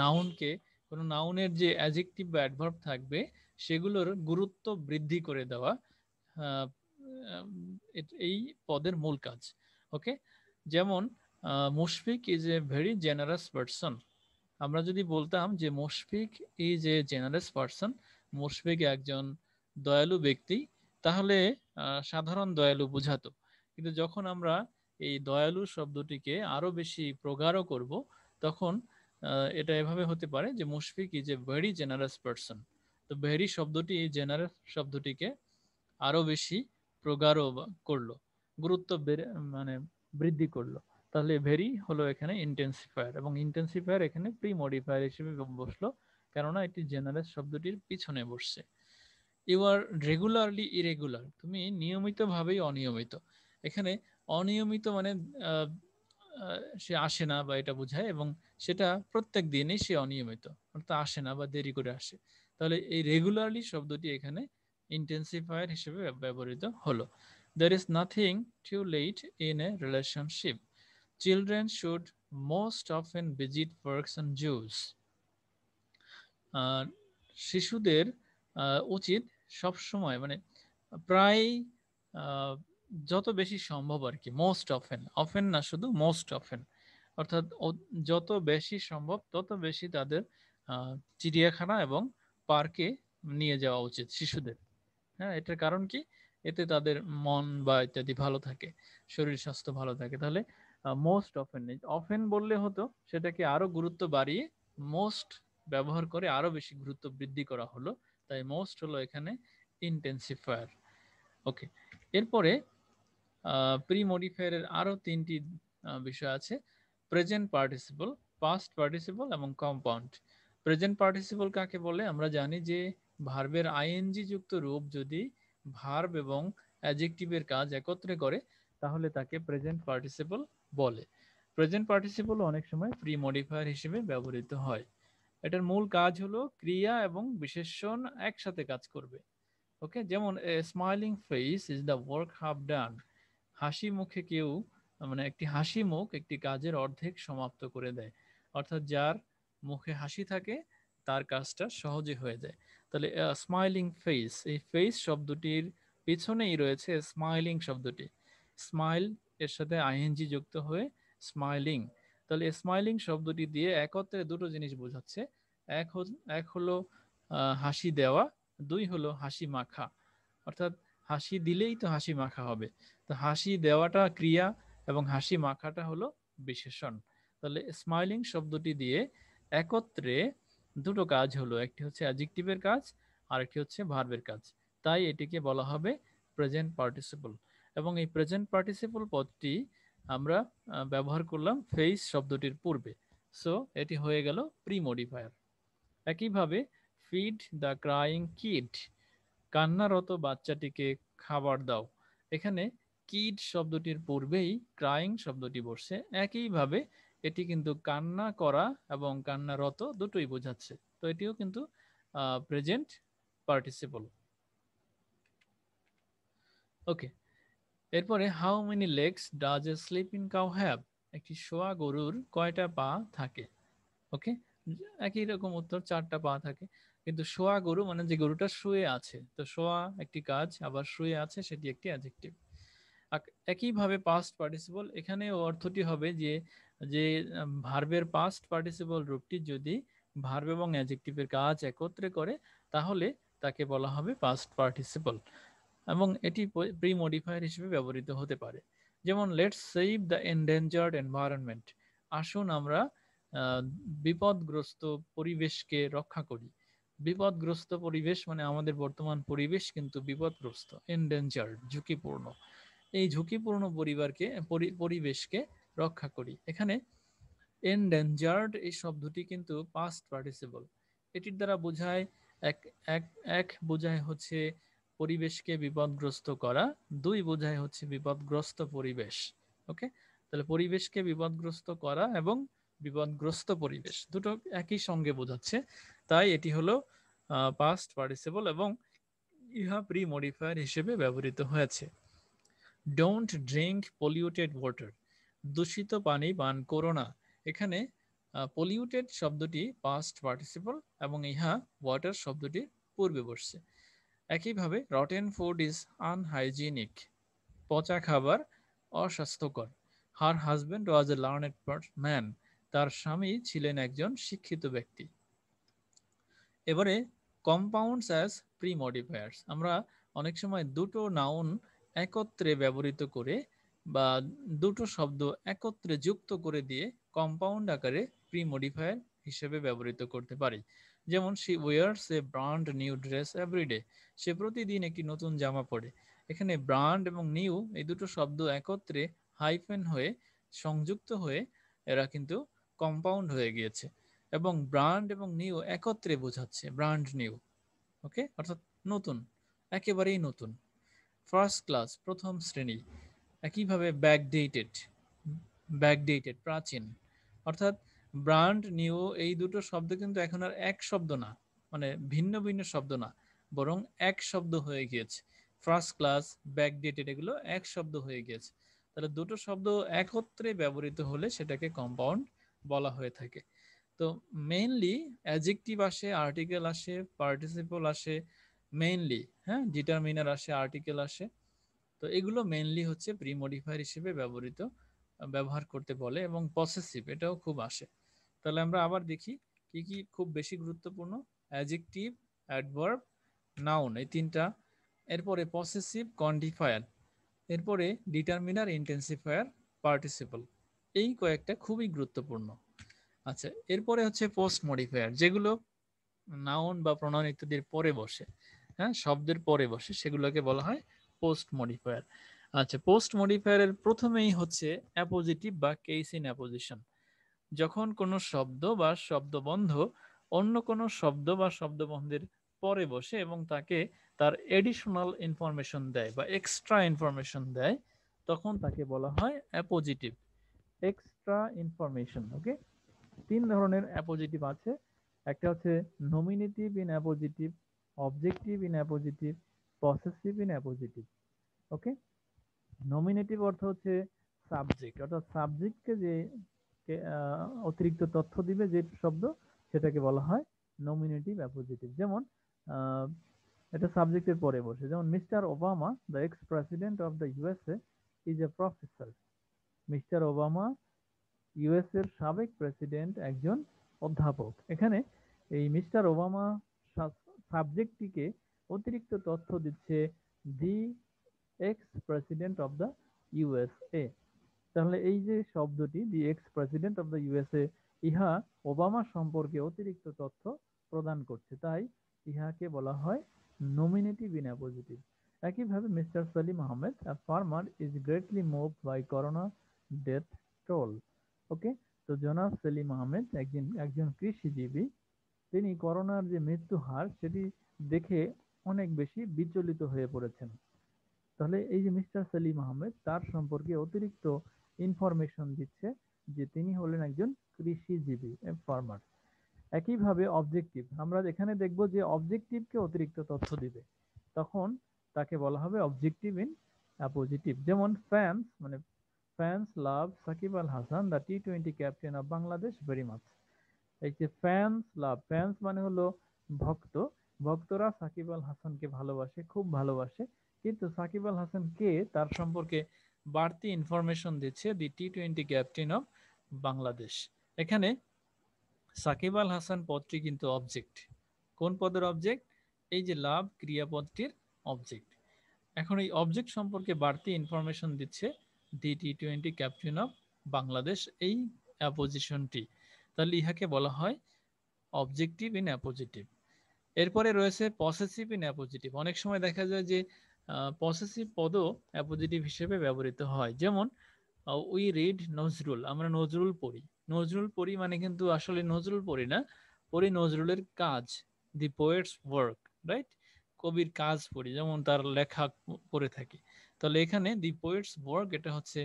নাউনকে কোনো নাউনের যে অ্যাজেক্টিভ বা অ্যাডভার্ব থাকবে সেগুলোর গুরুত্ব বৃদ্ধি করে দেওয়া এই পদের মূল কাজ ওকে যেমন Mushfiq is a very generous person আমরা যদি বলতাম যে Mushfiq is a generous person Mushfiq একজন দয়ালু ব্যক্তি তাহলে সাধারণ দয়ালু বুঝাতো কিন্তু যখন আমরা এই দয়ালু শব্দটিকে আরো বেশি প্রগাঢ় করব তখন এটা এভাবে হতে পারে যে Mushfiq is a very generous person তো ভেরি শব্দটি এই জেনারাস শব্দটিকে আরো বেশি প্রগাঢ় করলো গুরুত্ব মানে বৃদ্ধি করলো তাহলে ভেরি হলো এখানে ইন্টেন্সিফায়ার এবং ইন্টেন্সিফায়ার এখানে প্রি মডিফায়ার হিসেবে বসলো কেননা এটি জেনারেস শব্দটির পিছনে বসছে ইউ আর রেগুলারলি ইরেগুলার তুমি নিয়মিতভাবেই অনিয়মিত এখানে অনিয়মিত মানে সে আসে না বা এটা বোঝায় এবং সেটা প্রত্যেক দিনই সে অনিয়মিত অর্থাৎ আসে না বা দেরি করে আসে তাহলে এই রেগুলারলি শব্দটি এখানে ইন্টেন্সিফায়ার হিসেবে ব্যবহৃত হলো is nothing to let in a relationship children should most of an visit works and juice শিশুদের উচিত সব সময় মানে প্রায় যত বেশি সম্ভব আর কি মোস্ট অফেন অফেন না শুধু মোস্ট অফেন অর্থাৎ যত বেশি সম্ভব তত বেশি তাদের চিড়িয়াখানা এবং পার্কে নিয়ে যাওয়া উচিত শিশুদের হ্যাঁ এটার কারণ কি এতে তাদের মন বা ইত্যাদি ভালো থাকে শরীর স্বাস্থ্য ভালো থাকে তাহলে মোস্ট অফেন অফেন বললে হতো সেটাকে আরো গুরুত্ব বাড়িয়ে মোস্ট ব্যবহার করে আরো বেশি গুরুত্ব বৃদ্ধি করা হলো তাই মোস্ট হলো এখানে ইন্টেন্সিফায়ার ওকে এরপরে প্রি মডিফায়ারের আরও তিনটি বিষয় আছে প্রেজেন্ট পার্টিসিপল পাস্ট পার্টিসিপল এবং কম্পাউন্ড প্রেজেন্ট পার্টিসিপল কাকে বলে আমরা জানি যে ভার্বের আইএনজি যুক্ত রূপ যদি ভার্ব এবং অ্যাজেক্টিভের কাজ একত্রে করে তাহলে তাকে প্রেজেন্ট পার্টিসিপল বলে প্রেজেন্ট পার্টিসিপল অনেক সময় প্রি মডিফায়ার হিসেবে ব্যবহৃত হয় এটার মূল কাজ হলো ক্রিয়া এবং বিশেষণ একসাথে কাজ করবে ওকে যেমন smiling face is the work half done হাসি মুখে কেউ মানে একটি হাসি মুখ একটি কাজের অর্ধেক সমাপ্ত করে দেয় অর্থাৎ যার মুখে হাসি থাকে তার কাজটা সহজে হয়ে যায় তাহলে স্মাইলিং ফেস এই ফেস শব্দটির পিছনেই রয়েছে স্মাইলিং শব্দটি স্মাইল এর সাথে আইএনজি যুক্ত হয়ে স্মাইলিং তাহলে স্মাইলিং শব্দটি দিয়ে একত্রে দুটো জিনিস বোঝাচ্ছে এক এক হলো হাসি দেওয়া দুই হলো হাসি মাখা অর্থাৎ হাসি দিলেই তো হাসি মাখা হবে তো হাসি দেওয়াটা ক্রিয়া এবং হাসি মাখাটা হলো বিশেষণ তাহলে স্মাইলিং শব্দটি দিয়ে একত্রে দুটো কাজ হলো একটি হচ্ছে অ্যাজিকটিভের কাজ আর একটি হচ্ছে ভার্বের কাজ তাই এটিকে বলা হবে প্রেজেন্ট পার্টিসিপল এবং এই প্রেজেন্ট পার্টিসিপল পদটি আমরা ব্যবহার করলাম ফেইস শব্দটির পূর্বে সো এটি হয়ে গেল প্রি মডিফায়ার একইভাবে ফিড দ্য ক্রাইং কিড কান্নারত বাচ্চাটিকে খাবার দাও এখানে কিড শব্দটির পূর্বেই ক্রাইং শব্দটি বসছে একইভাবে এটি কিন্তু কান্না করা এবং কান্নারত দুটোই বোঝাচ্ছে তো এটিও কিন্তু প্রেজেন্ট পার্টিসিপল ওকে এরপরে how many legs does a sleeping cow have একটি শোয়া গরুর কয়টা পা থাকে ওকে একই রকম উত্তর চারটা পা থাকে কিন্তু শোয়া গরু মানে যে গরুটা শুয়ে আছে তো শোয়া একটি কাজ আবার শুয়ে আছে সেটি একটি অ্যাজেক্টিভ একইভাবে পাস্ট পার্টিসিপল এখানে অর্থটি হবে যে যে ভার্বের পাস্ট পার্টিসিপল রূপটি যদি ভার্ব এবং অ্যাজেক্টিভের কাজ একত্রে করে তাহলে তাকে বলা হবে পাস্ট পার্টিসিপল এবং এটি প্রি মডিফায়ার হিসেবে ব্যবহৃত হতে পারে যেমন let's save the endangered environment আসুন আমরা বিপদগ্রস্ত পরিবেশকে রক্ষা করি বিপদগ্রস্ত পরিবেশ মানে আমাদের বর্তমান পরিবেশ কিন্তু বিপদগ্রস্ত এনডেঞ্জার্ড ঝুঁকিপূর্ণ এই ঝুঁকিপূর্ণ পরিবারকে পরিবেশকে রক্ষা করি এখানে এনডেঞ্জার্ড এই শব্দটি কিন্তু পাস্ট পার্টিসিপল এটির দ্বারা বোঝায় এক এক এক বোঝায় হচ্ছে পরিবেশকে বিপদগ্রস্ত করা দুই বোঝায় হচ্ছে বিপদগ্রস্ত পরিবেশ ওকে তাহলে পরিবেশকে বিপদগ্রস্ত করা এবং বিপদগ্রস্ত পরিবেশ দুটো একই সঙ্গে বোঝাচ্ছে তাই এটি হলো পাস্ট পার্টিসিপল এবং ইহা প্রি মডিফায়ার হিসেবে ব্যবহৃত হয়েছে ডোন্ট ড্রিঙ্ক পলিউটেড ওয়াটার দূষিত পানি পান করো না এখানে পলিউটেড শব্দটি পাস্ট পার্টিসিপল এবং ইহা ওয়াটার শব্দটি পূর্বে বসছে একইভাবে রটেন ফুড ইজ আনহাইজিনিক পচা খাবার অস্বাস্থ্যকর her husband was a learned man তার স্বামী ছিলেন একজন শিক্ষিত ব্যক্তি এবারে কম্পাউন্ডস অ্যাজ প্রি মডিফায়ার্স আমরা অনেক সময় দুটো নাউন একত্রে ব্যবহৃত করে বা দুটো শব্দ একত্রে যুক্ত করে দিয়ে কম্পাউন্ড আকারে প্রি মডিফায়ার হিসেবে ব্যবহৃত করতে পারি যেমন she wears a brand new dress everyday সে প্রতিদিন একটি নতুন জামা পরে এখানে ব্রান্ড এবং নিউ এই দুটো শব্দ একত্রে হাইফেন হয়ে সংযুক্ত হয়ে এরা কিন্তু কম্পাউন্ড হয়ে গিয়েছে এবং ব্রান্ড এবং নিউ একত্রে বোঝাচ্ছে ব্রান্ড নিউ ওকে অর্থাৎ নতুন একেবারেই নতুন ফার্স্ট ক্লাস প্রথম শ্রেণী একইভাবে ব্যাকডেটেড ব্যাকডেটেড প্রাচীন অর্থাৎ ব্র্যান্ড নিউ এই দুটো শব্দ কিন্তু এখন আর এক শব্দ না মানে ভিন্ন ভিন্ন শব্দ না বরং এক শব্দ হয়ে গিয়েছে ফার্স্ট ক্লাস ব্যাকডেটেড এগুলো এক শব্দ হয়ে গিয়েছে তাহলে দুটো শব্দ একত্রে ব্যবহৃত হলে সেটাকে কম্পাউন্ড বলা হয়ে থাকে তো মেইনলি অ্যাজেক্টিভ আসে আর্টিকেল আসে পার্টিসিপল আসে মেইনলি হ্যাঁ ডিটারমিনার আসে আর্টিকেল আসে তো এগুলো মেইনলি হচ্ছে মডিফায়ার হিসেবে ব্যবহৃত ব্যবহার করতে বলে এবং পসেসিভ এটাও খুব আসে তাহলে আমরা আবার দেখি কি কি খুব বেশি গুরুত্বপূর্ণ অ্যাজেকটিভ অ্যাডভার্ব নাউন এই তিনটা এরপরে পসেসিভ কন্ডিফায়ার এরপরে ডিটারমিনার ইন্টেন্সিফায়ার পার্টিসিপল এই কয়েকটা খুবই গুরুত্বপূর্ণ আচ্ছা এরপরে হচ্ছে পোস্ট মডিফায়ার যেগুলো নাউন বা প্রণয়ন ইত্যাদির পরে বসে হ্যাঁ শব্দের পরে বসে সেগুলোকে বলা হয় পোস্ট মডিফায়ার আচ্ছা পোস্ট মডিফায়ারের প্রথমেই হচ্ছে অ্যাপোজিটিভ বা কেস ইন অ্যাপোজিশন যখন কোনো শব্দ বা শব্দবন্ধ অন্য কোনো শব্দ বা শব্দবন্ধের পরে বসে এবং তাকে তার এডিশনাল ইনফরমেশন দেয় বা এক্সট্রা ইনফরমেশন দেয় তখন তাকে বলা হয় অ্যাপোজিটিভ এক্সট্রা ইনফরমেশন ওকে তিন ধরনের অ্যাপোজিটিভ আছে একটা হচ্ছে nominative in appositive objective in appositive possessive in appositive okay nominative অর্থ হচ্ছে সাবজেক্ট অর্থাৎ সাবজেক্টকে যে অতিরিক্ত তথ্য দিবে যে শব্দ সেটাকে বলা হয় নমিনেটিভ অ্যাপোজিটিভ যেমন এটা সাবজেক্টের পরে বসে যেমন Mr Obama the ex president of the USA is a professor Mr Obama US এর সাবেক প্রেসিডেন্ট একজন অধ্যাপক এখানে এই মিস্টার ওবামা সাবজেক্টটিকে অতিরিক্ত তথ্য দিচ্ছে the ex president of the USA তাহলে এই যে শব্দটি the ex president of the USA ইহা ওবামা সম্পর্কে অতিরিক্ত তথ্য প্রদান করছে তাই ইহাকে বলা হয় নমিনেটিভ অ্যাপোজিটিভ একইভাবে Mr Salim Ahmed a farmer is greatly move by corona death toll okay তো জনাব সেলিম আহমেদ একজন একজন কৃষিজীবী তিনি করোনার যে মৃত্যু হার সেটি দেখে অনেক বেশি বিচলিত হয়ে পড়েছেন তাহলে এই যে মিস্টার সেলিম আহমেদ তার সম্পর্কে অতিরিক্ত ইনফরমেশন দিচ্ছে যে তিনি হলেন একজন কৃষিজীবী ফার্মার একইভাবে অবজেক্টিভ আমরা এখানে দেখব যে অবজেক্টিভকে অতিরিক্ত তথ্য দিবে তখন তাকে বলা হবে অবজেক্টিভ ইন পজিটিভ যেমন ফ্যান্স মানে fans love Shakib Al Hasan the T twenty captain of Bangladesh very much এই যে ফ্যান্স লাভ ফ্যান্স মানে হলো ভক্ত ভক্তরা সাকিব আল হাসানকে ভালোবাসে খুব ভালোবাসে কিন্তু সাকিব আল হাসান কে তার সম্পর্কে বাড়তি ইনফরমেশন দিচ্ছে the T twenty captain of Bangladesh এখানে সাকিব আল হাসান পদটি কিন্তু অবজেক্ট কোন পদের অবজেক্ট এই যে লাভ ক্রিয়াপদটির অবজেক্ট এখন এই অবজেক্ট সম্পর্কে বাড়তি ইনফরমেশন দিচ্ছে the T twenty captain of Bangladesh এই অ্যাপোজিশনটি তাহলে ইহাকে বলা হয় অবজেক্টিভ ইন অ্যাপোজিটিভ এরপরে রয়েছে পসেসিভ ইন অ্যাপোজিটিভ অনেক সময় দেখা যায় যে পসেসিভ পদও অ্যাপোজিটিভ হিসেবে ব্যবহৃত হয় যেমন উই রিড নজরুল আমরা নজরুল পড়ি নজরুল পড়ি মানে কিন্তু আসলে নজরুল পড়ি না পড়ি নজরুলের কাজ দি পোয়েটস ওয়ার্ক রাইট কবির কাজ পড়ি যেমন তার লেখা পড়ে থাকি তাহলে এখানে দি পোয়েটস ওয়ার্ক এটা হচ্ছে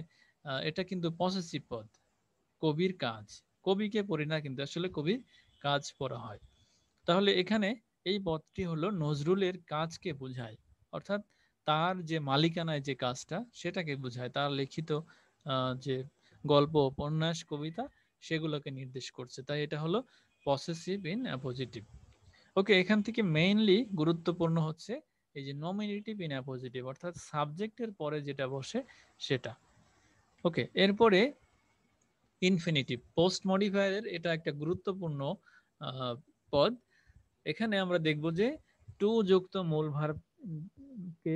এটা কিন্তু পসেসিভ পদ কবির কাজ কবিকে পড়ি না কিন্তু আসলে কবির কাজ পড়া হয় তাহলে এখানে এই পদটি হলো নজরুলের কাজকে বোঝায় অর্থাৎ তার যে মালিকানায় যে কাজটা সেটাকে বোঝায় তার লিখিত যে গল্প উপন্যাস কবিতা সেগুলোকে নির্দেশ করছে তাই এটা হলো পসেসিভ ইন অ্যাপোজিটিভ ওকে এখান থেকে মেইনলি গুরুত্বপূর্ণ হচ্ছে এই যে নমিনেটিভ ইন অ্যাপোজিটিভ অর্থাৎ সাবজেক্টের পরে যেটা বসে সেটা ওকে এরপরে ইনফিনিটিভ পোস্ট মডিফায়ারের এটা একটা গুরুত্বপূর্ণ পদ এখানে আমরা দেখব যে টু যুক্ত মূল ভার্ব কে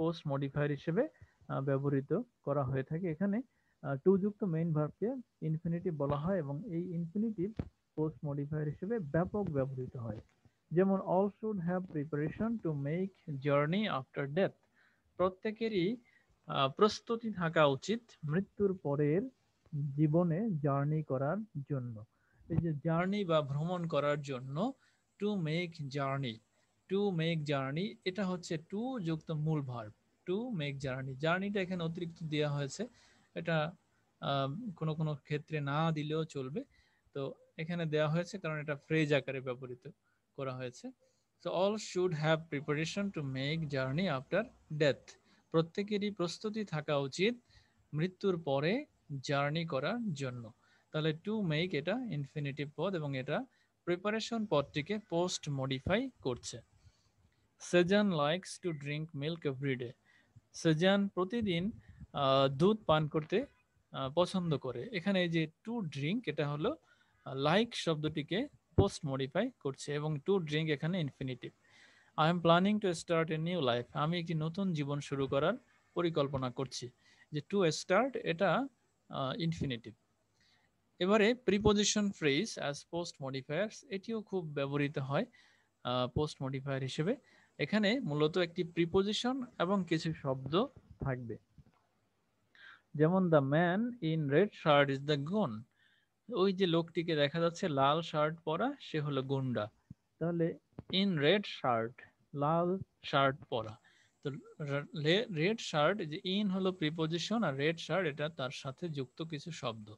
পোস্ট মডিফায়ার হিসেবে ব্যবহৃত করা হয়ে থাকে এখানে টু যুক্ত মেইন ভার্ভকে ইনফিনিটিভ বলা হয় এবং এই ইনফিনিটিভ পোস্ট মডিফায়ার হিসেবে ব্যাপক ব্যবহৃত হয় যেমন all should have preparation to make journey after death প্রত্যেকেরই প্রস্তুতি থাকা উচিত মৃত্যুর পরের জীবনে জার্নি করার জন্য এই যে জার্নি বা ভ্রমণ করার জন্য to make journey to make journey এটা হচ্ছে টু যুক্ত মূল ভার্ব টু মেক জার্নি জার্নিটা এখানে অতিরিক্ত দেওয়া হয়েছে এটা কোনো কোনো ক্ষেত্রে না দিলেও চলবে তো এখানে দেওয়া হয়েছে কারণ এটা ফ্রেজ আকারে ব্যবহৃত করা হয়েছে so all should have preparation to make journey after death প্রত্যেকেরই প্রস্তুতি থাকা উচিত মৃত্যুর পরে জার্নি করার জন্য তাহলে টু মেক এটা ইনফিনিটিভ পদ এবং এটা প্রিপারেশন পদটিকে পোস্ট মডিফাই করছে Sezan likes to drink milk every day Sezan প্রতিদিন দুধ পান করতে পছন্দ করে এখানে যে টু ড্রিঙ্ক এটা হলো লাইক শব্দটিকে পোস্ট মডিফাই করছে এবং টু ড্রিঙ্ক এখানে infinitive I am planning to start a new life আমি একটি নতুন জীবন শুরু করার পরিকল্পনা করছি যে টু স্টার্ট এটা ইনফিনিটিভ এবারে preposition phrase as post modifiers এটিও খুব ব্যবহৃত হয় পোস্ট মডিফায়ার হিসেবে এখানে মূলত একটি প্রিপোজিশন এবং কিছু শব্দ থাকবে যেমন the man in red shirt is the goon ওই যে লোকটিকে দেখা যাচ্ছে লাল শার্ট পরা সে হলো গুন্ডা তাহলে ইন রেড শার্ট লাল শার্ট পরা তো রেড শার্ট যে ইন হলো প্রিপোজিশন আর রেড শার্ট এটা তার সাথে যুক্ত কিছু শব্দ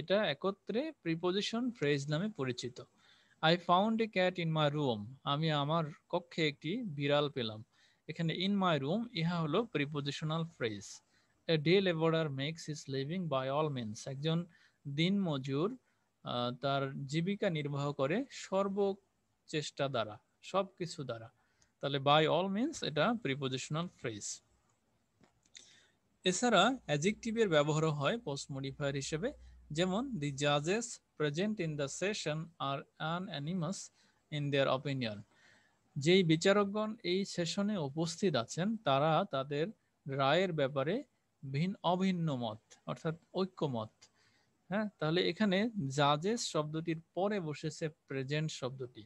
এটা একত্রে প্রিপোজিশন ফ্রেজ নামে পরিচিত I found a cat in my room আমি আমার কক্ষে একটি বিড়াল পেলাম এখানে ইন মাই রুম ইহা হলো prepositional phrase a day labour makes his living by all means একজন দিন মজুর তার জীবিকা নির্বাহ করে সর্ব চেষ্টা দ্বারা সব কিছু দ্বারা তাহলে বাই অল মিনস এটা প্রিপোজিশনাল ফ্রেজ এছাড়া অ্যাজেক্টিভের ব্যবহারও হয় পোস্ট মডিফায়ার হিসেবে যেমন দি জাজেস present in the session are unanimous in their opinion যেই বিচারকগণ এই সেশনে উপস্থিত আছেন তারা তাদের রায়ের ব্যাপারে ভিন অভিন্ন মত অর্থাৎ ঐক্যমত হ্যাঁ তাহলে এখানে জাজেস শব্দটির পরে বসেছে প্রেজেন্ট শব্দটি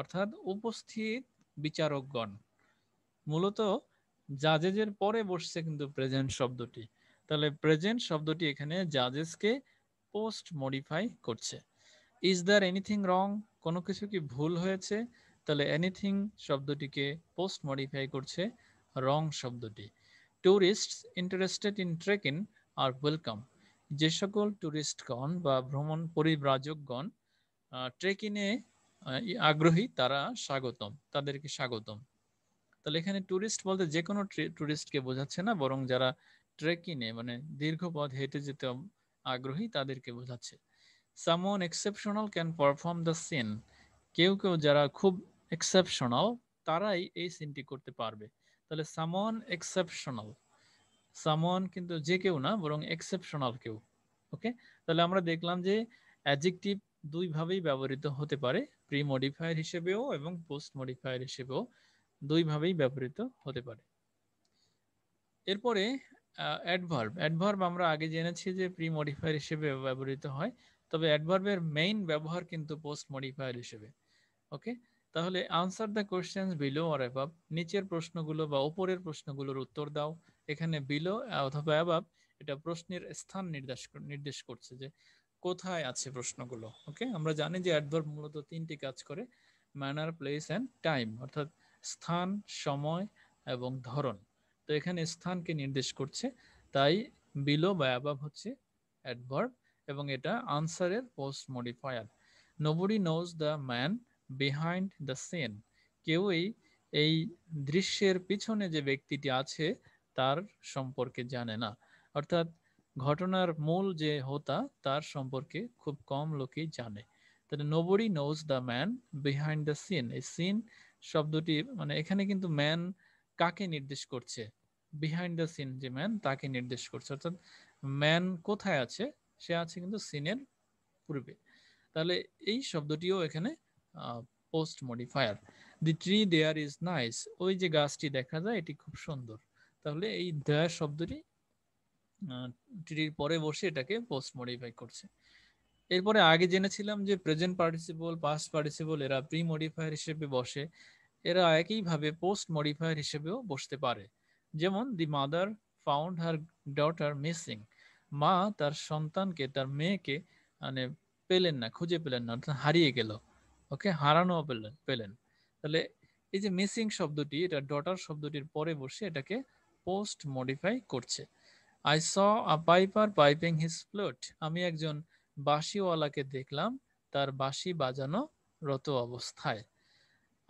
অর্থাৎ উপস্থিত বিচারকগণ মূলত জাজেজের পরে বসছে কিন্তু প্রেজেন্ট শব্দটি তাহলে প্রেজেন্ট শব্দটি এখানে জাজেসকে পোস্ট মডিফাই করছে ইজ দার এনিথিং রং কোনো কিছু কি ভুল হয়েছে তাহলে এনিথিং শব্দটিকে পোস্ট মডিফাই করছে রং শব্দটি tourist interested in trek in are welcome যে সকল ট্যুরিস্টগণ বা ভ্রমণ পরিব্রাজকগণ ট্রেক আগ্রহী তারা স্বাগতম তাদেরকে স্বাগতম তাহলে এখানে ট্যুরিস্ট বলতে যে কোনো ট্যুরিস্টকে বোঝাচ্ছে না বরং যারা ট্রেকিনে মানে দীর্ঘ পথ হেঁটে যেতে আগ্রহী তাদেরকে বোঝাচ্ছে someone exceptional can perform the scene কেউ কেউ যারা খুব এক্সেপশনাল তারাই এই সিনটি করতে পারবে তাহলে সামন এক্সেপশনাল সামন কিন্তু যে কেউ না বরং এক্সেপশনাল কেউ ওকে তাহলে আমরা দেখলাম যে অ্যাডজেক্টিভ দুইভাবেই ব্যবহৃত হতে পারে প্রি মডিফায়ার হিসেবেও এবং পোস্ট মডিফায়ার হিসেবেও দুইভাবেই ব্যবহৃত হতে পারে এরপরে অ্যাডভার্ব অ্যাডভার্ব আমরা আগে জেনেছি যে প্রি মডিফায়ার হিসেবে ব্যবহৃত হয় তবে অ্যাডভার্বের মেইন ব্যবহার কিন্তু পোস্ট মডিফায়ার হিসেবে ওকে তাহলে আনসার দ্য কোশ্চেন্স বিলো আর অ্যাবাব নিচের প্রশ্নগুলো বা ওপরের প্রশ্নগুলোর উত্তর দাও এখানে বিলো অথবা অ্যাবাব এটা প্রশ্নের স্থান নির্দেশ নির্দেশ করছে যে কোথায় আছে প্রশ্নগুলো ওকে আমরা জানি যে অ্যাডভার্ব মূলত তিনটি কাজ করে ম্যানার প্লেস অ্যান্ড টাইম অর্থাৎ স্থান সময় এবং ধরন তো এখানে স্থানকে নির্দেশ করছে তাই বিলো বা অ্যাবাব হচ্ছে অ্যাডভার্ব এবং এটা আনসারের post modifier nobody knows the man behind the scene কেউই এই দৃশ্যের পিছনে যে ব্যক্তিটি আছে তার সম্পর্কে জানে না অর্থাৎ ঘটনার মূল যে হোতা তার সম্পর্কে খুব কম লোকেই জানে তাহলে nobody knows the man behind the scene এই সিন শব্দটি মানে এখানে কিন্তু ম্যান কাকে নির্দেশ করছে বিহাইন্ড দ্য সিন যে ম্যান তাকে নির্দেশ করছে অর্থাৎ ম্যান কোথায় আছে সে আছে কিন্তু সিনের পূর্বে তাহলে এই শব্দটিও এখানে post modifier the tree there is nice ওই যে গাছটি দেখা যায় এটি খুব সুন্দর তাহলে এই দেয়ার শব্দটি ট্রির পরে বসে এটাকে পোস্ট মডিফাই করছে এরপরে আগে জেনেছিলাম যে প্রেজেন্ট পার্টিসিপল পাস্ট পার্টিসিপল এরা প্রি মডিফায়ার হিসেবে বসে এরা একইভাবে পোস্ট মডিফায়ার হিসেবেও বসতে পারে যেমন the mother found her daughter missing মা তার সন্তানকে তার মেয়েকে মানে পেলেন না খুঁজে পেলেন না হারিয়ে গেল ওকে হারানো পেলেন পেলেন তাহলে এই যে মিসিং শব্দটি এটা ডটার শব্দটির পরে বসে এটাকে পোস্ট মডিফাই করছে I saw a piper piping his flute আমি একজন বাঁশিওয়ালাকে দেখলাম তার বাঁশি বাজানো রত অবস্থায়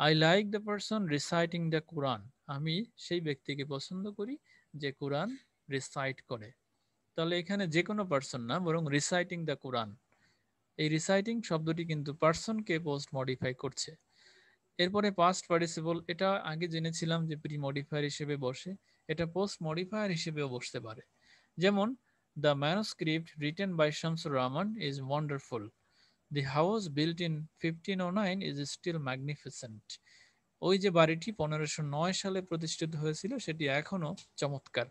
I like the person reciting the Quran আমি সেই ব্যক্তিকে পছন্দ করি যে কোরআন রিসাইট করে তাহলে এখানে যে কোনো পার্সন না বরং রিসাইটিং দ্য কোরআন এই রিসাইটিং শব্দটি কিন্তু পার্সনকে পোস্ট মডিফাই করছে এরপরে পাস্ট পার্টিসিপল এটা আগে জেনেছিলাম যে প্রি মডিফায়ার হিসেবে বসে এটা পোস্ট মডিফায়ার হিসেবেও বসতে পারে যেমন the manuscript written by Shamsur Rahman is wonderful The house built in 1509 is still magnificent. ওই যে বাড়িটি পনেরোশো নয় সালে প্রতিষ্ঠিত হয়েছিল সেটি এখনো চমৎকার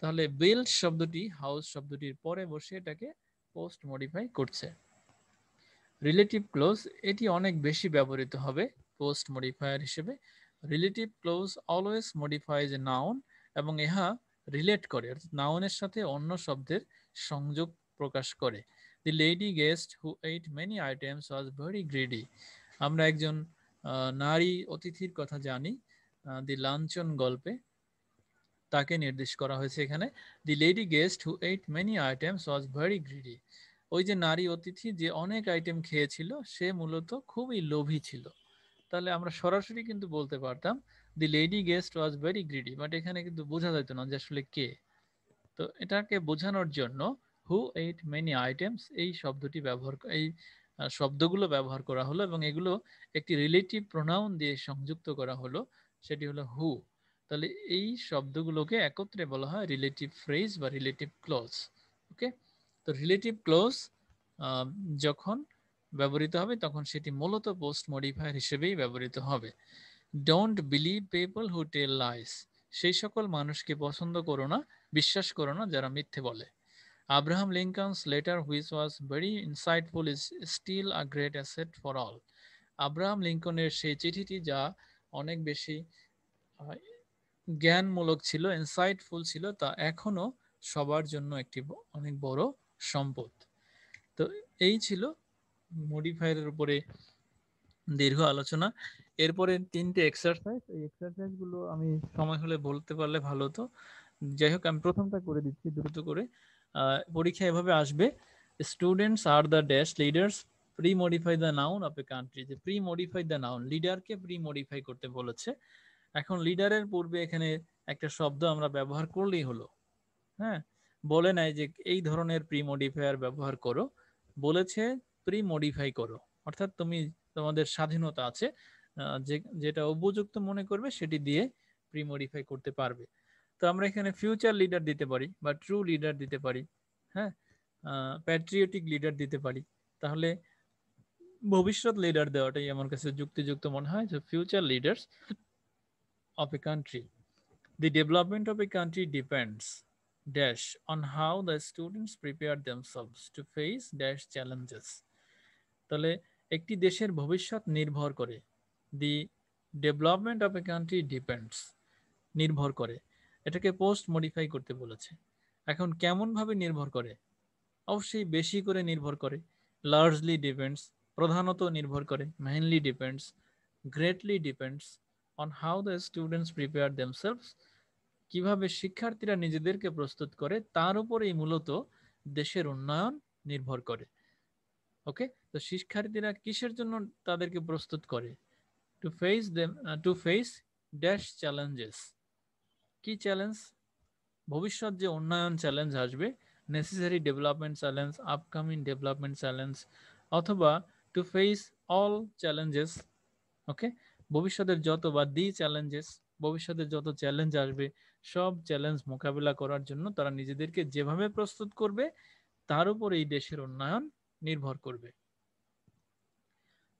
তাহলে বিল্ড শব্দটি হাউস শব্দটির পরে বসে এটাকে পোস্ট মডিফাই করছে রিলেটিভ ক্লোজ এটি অনেক বেশি ব্যবহৃত হবে পোস্ট মডিফায়ার হিসেবে relative clause always modifies a noun এবং ইহা রিলেট করে অর্থাৎ নাউনের সাথে অন্য শব্দের সংযোগ প্রকাশ করে the lady guest who ate many items was very greedy আমরা একজন নারী অতিথির কথা জানি দি লাঞ্চন গল্পে তাকে নির্দেশ করা হয়েছে এখানে the lady guest who ate many items was very greedy ওই যে নারী অতিথি যে অনেক আইটেম খেয়েছিল সে মূলত খুবই লোভী ছিল তাহলে আমরা সরাসরি কিন্তু বলতে পারতাম the lady guest was very greedy but এখানে কিন্তু বোঝা যেত না যে আসলে কে তো এটাকে বোঝানোর জন্য হু এইট মেনি আইটেমস এই শব্দটি ব্যবহার এই শব্দগুলো ব্যবহার করা হলো এবং এগুলো একটি রিলেটিভ প্রোনাউন দিয়ে সংযুক্ত করা হলো সেটি হলো হু তাহলে এই শব্দগুলোকে একত্রে বলা হয় রিলেটিভ ফ্রেজ বা রিলেটিভ ক্লোজ ওকে তো রিলেটিভ ক্লোজ যখন ব্যবহৃত হবে তখন সেটি মূলত পোস্ট মডিফায়ার হিসেবেই ব্যবহৃত হবে don't believe people who tell lies সেই সকল মানুষকে পছন্দ করো না বিশ্বাস করো না যারা মিথ্যে বলে Abraham Lincoln's letter, which was very insightful, is still a great asset for all. Abraham লিঙ্কনের সেই চিঠিটি যা অনেক বেশি জ্ঞানমূলক ছিল ইনসাইটফুল ছিল তা এখনো সবার জন্য একটি অনেক বড় সম্পদ তো এই ছিল মডিফায়ারের উপরে দীর্ঘ আলোচনা এরপরে তিনটে এক্সারসাইজ এই এক্সারসাইজগুলো আমি সময় হলে বলতে পারলে ভালো হতো যাই হোক আমি প্রথমটা করে দিচ্ছি দ্রুত করে পরীক্ষা এভাবে আসবে students are the dash leaders pre modify the noun of a country যে প্রি মডিফাই দ্য নাউন লিডারকে প্রি মডিফাই করতে বলেছে এখন লিডারের পূর্বে এখানে একটা শব্দ আমরা ব্যবহার করলেই হলো হ্যাঁ বলে নাই যে এই ধরনের প্রি মডিফায়ার ব্যবহার করো বলেছে প্রি মডিফাই করো অর্থাৎ তুমি তোমাদের স্বাধীনতা আছে যেটা উপযুক্ত মনে করবে সেটি দিয়ে প্রি মডিফাই করতে পারবে তো আমরা এখানে ফিউচার লিডার দিতে পারি বা ট্রু লিডার দিতে পারি হ্যাঁ প্যাট্রিয়টিক লিডার দিতে পারি তাহলে ভবিষ্যৎ লিডার দেওয়াটাই আমার কাছে যুক্তিযুক্ত মনে হয় যে future leaders of a country the development of a country depends dash on how the students prepare themselves to face dash challenges তাহলে একটি দেশের ভবিষ্যৎ নির্ভর করে the development of a country depends নির্ভর করে এটাকে পোস্ট মডিফাই করতে বলেছে এখন কেমনভাবে নির্ভর করে অবশ্যই বেশি করে নির্ভর করে লার্জলি ডিপেন্ডস প্রধানত নির্ভর করে mainly depends greatly depends on how the students prepare themselves কিভাবে শিক্ষার্থীরা নিজেদেরকে প্রস্তুত করে তার উপরেই মূলত দেশের উন্নয়ন নির্ভর করে ওকে তো শিক্ষার্থীরা কিসের জন্য তাদেরকে প্রস্তুত করে to face them to face dash challenges কি চ্যালেঞ্জ ভবিষ্যৎ যে উন্নয়ন চ্যালেঞ্জ আসবে necessary development challenge upcoming development challenge অথবা to face all challenges okay ভবিষ্যতের যত বা দি চ্যালেঞ্জেস ভবিষ্যতের যত চ্যালেঞ্জ আসবে সব চ্যালেঞ্জ মোকাবিলা করার জন্য তারা নিজেদেরকে যেভাবে প্রস্তুত করবে তার উপর এই দেশের উন্নয়ন নির্ভর করবে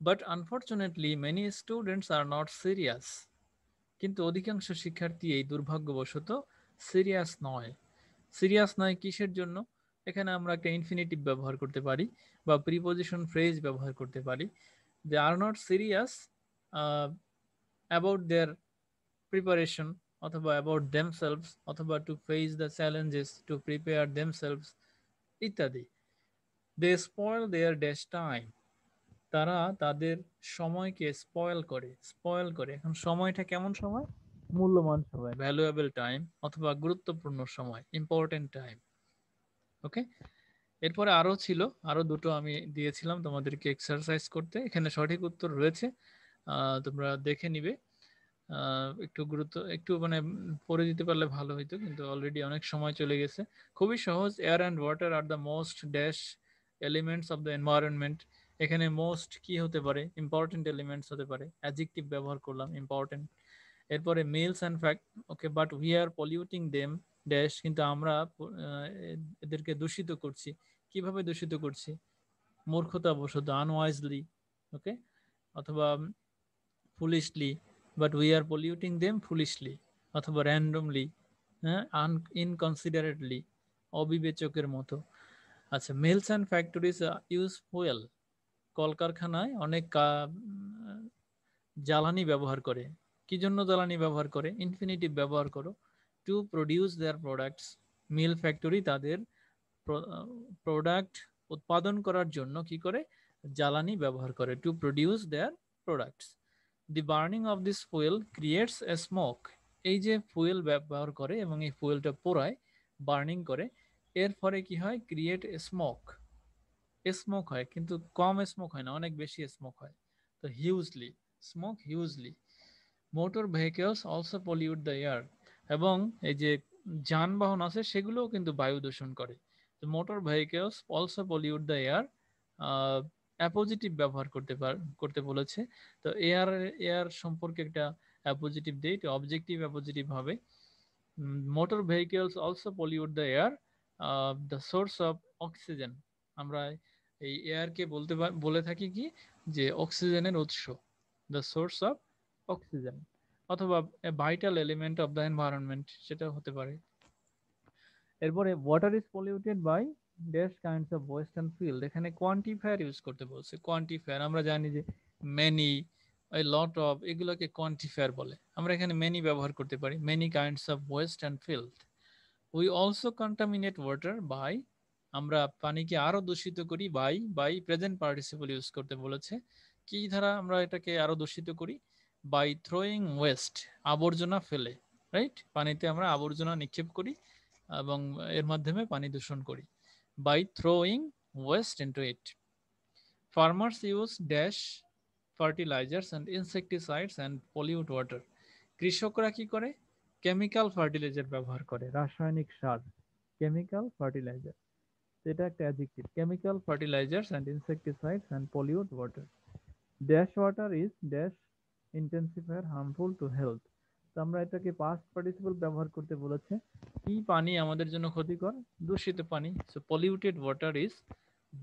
but unfortunately many students are not serious কিন্তু অধিকাংশ শিক্ষার্থী এই দুর্ভাগ্যবশত সিরিয়াস নয় সিরিয়াস নয় কিসের জন্য এখানে আমরা একটা ইনফিনিটিভ ব্যবহার করতে পারি বা প্রিপোজিশন ফ্রেজ ব্যবহার করতে পারি they are not serious about their preparation অথবা অ্যাবাউট দেমসেলভস অথবা to face the challenges to prepare themselves ইত্যাদি they spoil their dash time তারা তাদের সময়কে স্পয়েল করে স্পয়েল করে এখন সময়টা কেমন সময় মূল্যবান সময় ভ্যালুয়েবল টাইম অথবা গুরুত্বপূর্ণ সময় ইম্পর্টেন্ট টাইম ওকে এরপরে আরও ছিল আরও দুটো আমি দিয়েছিলাম তোমাদেরকে এক্সারসাইজ করতে এখানে সঠিক উত্তর রয়েছে তোমরা দেখে নিবে একটু গুরুত্ব একটু মানে পড়ে দিতে পারলে ভালো হইতো কিন্তু অলরেডি অনেক সময় চলে গেছে খুবই সহজ air and water are the most dash elements of the environment এখানে মোস্ট কি হতে পারে ইম্পর্টেন্ট এলিমেন্টস হতে পারে অ্যাডজেক্টিভ ব্যবহার করলাম ইম্পর্টেন্ট এরপরে mills and fact okay but we are polluting them dash কিন্তু আমরা এদেরকে দূষিত করছি কিভাবে দূষিত করছি মূর্খতা বসত আনওয়াইজলি ওকে অথবা foolishly but we are polluting them foolishly অথবা র্যান্ডমলি হ্যাঁ আন ইনকনসিডারেটলি অবিবেচকের মতো আচ্ছা mills and factories use fuel কলকারখানায় অনেক জ্বালানি ব্যবহার করে কি জন্য জ্বালানি ব্যবহার করে ইনফিনিটিভ ব্যবহার করো to produce their products mill factory তাদের প্রোডাক্ট উৎপাদন করার জন্য কি করে জ্বালানি ব্যবহার করে to produce their products the burning of this fuel creates a smoke এই যে ফুয়েল ব্যবহার করে এবং এই ফুয়েলটা পোড়ায় বার্নিং করে এর ফলে কি হয় ক্রিয়েট এ স্মোক স্মোক হয় কিন্তু কম স্মোক হয় না অনেক বেশি স্মোক হয় তো hugely smoke hugely motor vehicles also pollute the air এবং এই যে যানবাহন আছে সেগুলোও কিন্তু বায়ু দূষণ করে তো motor vehicles also pollute the air appositive ব্যবহার করতে পার করতে বলেছে তো এয়ার এয়ার সম্পর্কে একটা অ্যাপোজিটিভ দিই এটা অবজেক্টিভ অ্যাপোজিটিভ হবে motor vehicles also pollute the air the source of oxygen আমরা এই এয়ারকে বলতে বলে থাকি কি যে অক্সিজেনের উৎস দ্য সোর্স অফ অক্সিজেন অথবা vital element of the environment সেটা হতে পারে এরপরে water is polluted by these kinds of waste field এখানে কোয়ান্টিফায়ার ইউজ করতে বলছে কোয়ান্টিফায়ার আমরা জানি যে মেনি এই লট অফ এগুলোকে কোয়ান্টিফায়ার বলে আমরা এখানে মেনি ব্যবহার করতে পারি many kinds of waste and field we also contaminate water by আমরা পানিকে আরো দূষিত করি by by present participle use করতে বলেছে কি ধারা আমরা এটাকে আরো দূষিত করি বাই থ্রোয়িং ওয়েস্ট আবর্জনা ফেলে রাইট পানিতে আমরা আবর্জনা নিক্ষেপ করি এবং এর মাধ্যমে পানি দূষণ করি by throwing waste into it farmers use dash fertilizers and insecticides and pollute water কৃষকরা কি করে কেমিক্যাল ফার্টিলাইজার ব্যবহার করে রাসায়নিক সার কেমিক্যাল ফার্টিলাইজার এটা একটা adjective chemical fertilizers and insecticides and pollute water dash water is dash intensifier harmful to health তো আমরা এটাকে পাস্ট পার্টিসিপল ব্যবহার করতে বলেছে কি পানি আমাদের জন্য ক্ষতিকর দূষিত পানি so polluted water is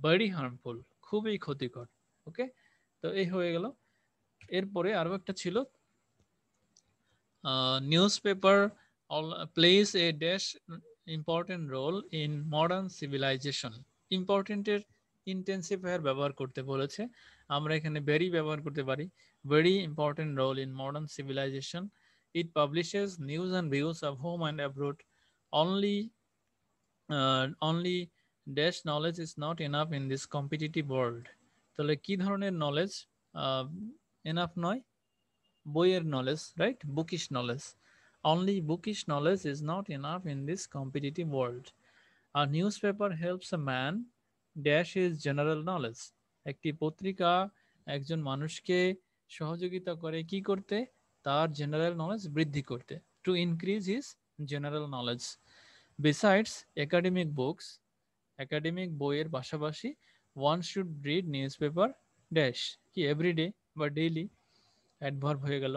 very harmful খুবই ক্ষতিকর ওকে তো এই হয়ে গেল এরপরে আরও একটা ছিল newspaper plays a dash important role in modern civilization ইম্পর্টেন্টের ইন্টেন্সিফায়ার ব্যবহার করতে বলেছে আমরা এখানে ভেরি ব্যবহার করতে পারি very important role in modern civilization it publishes news and views of home and abroad only only dash knowledge is not enough in this competitive world তাহলে কি ধরনের নলেজ এনাফ নয় বইয়ের knowledge right bookish knowledge Only bookish knowledge is not enough in this competitive world. A newspaper helps a man dash his general knowledge. একটি পত্রিকা একজন মানুষকে সহযোগিতা করে কি করতে তার জেনারেল নলেজ বৃদ্ধি করতে to increase his general knowledge besides academic books academic বইয়ের পাশাপাশি one should read newspaper dash কি এভরিডে বা ডেইলি অ্যাডভার্ব হয়ে গেল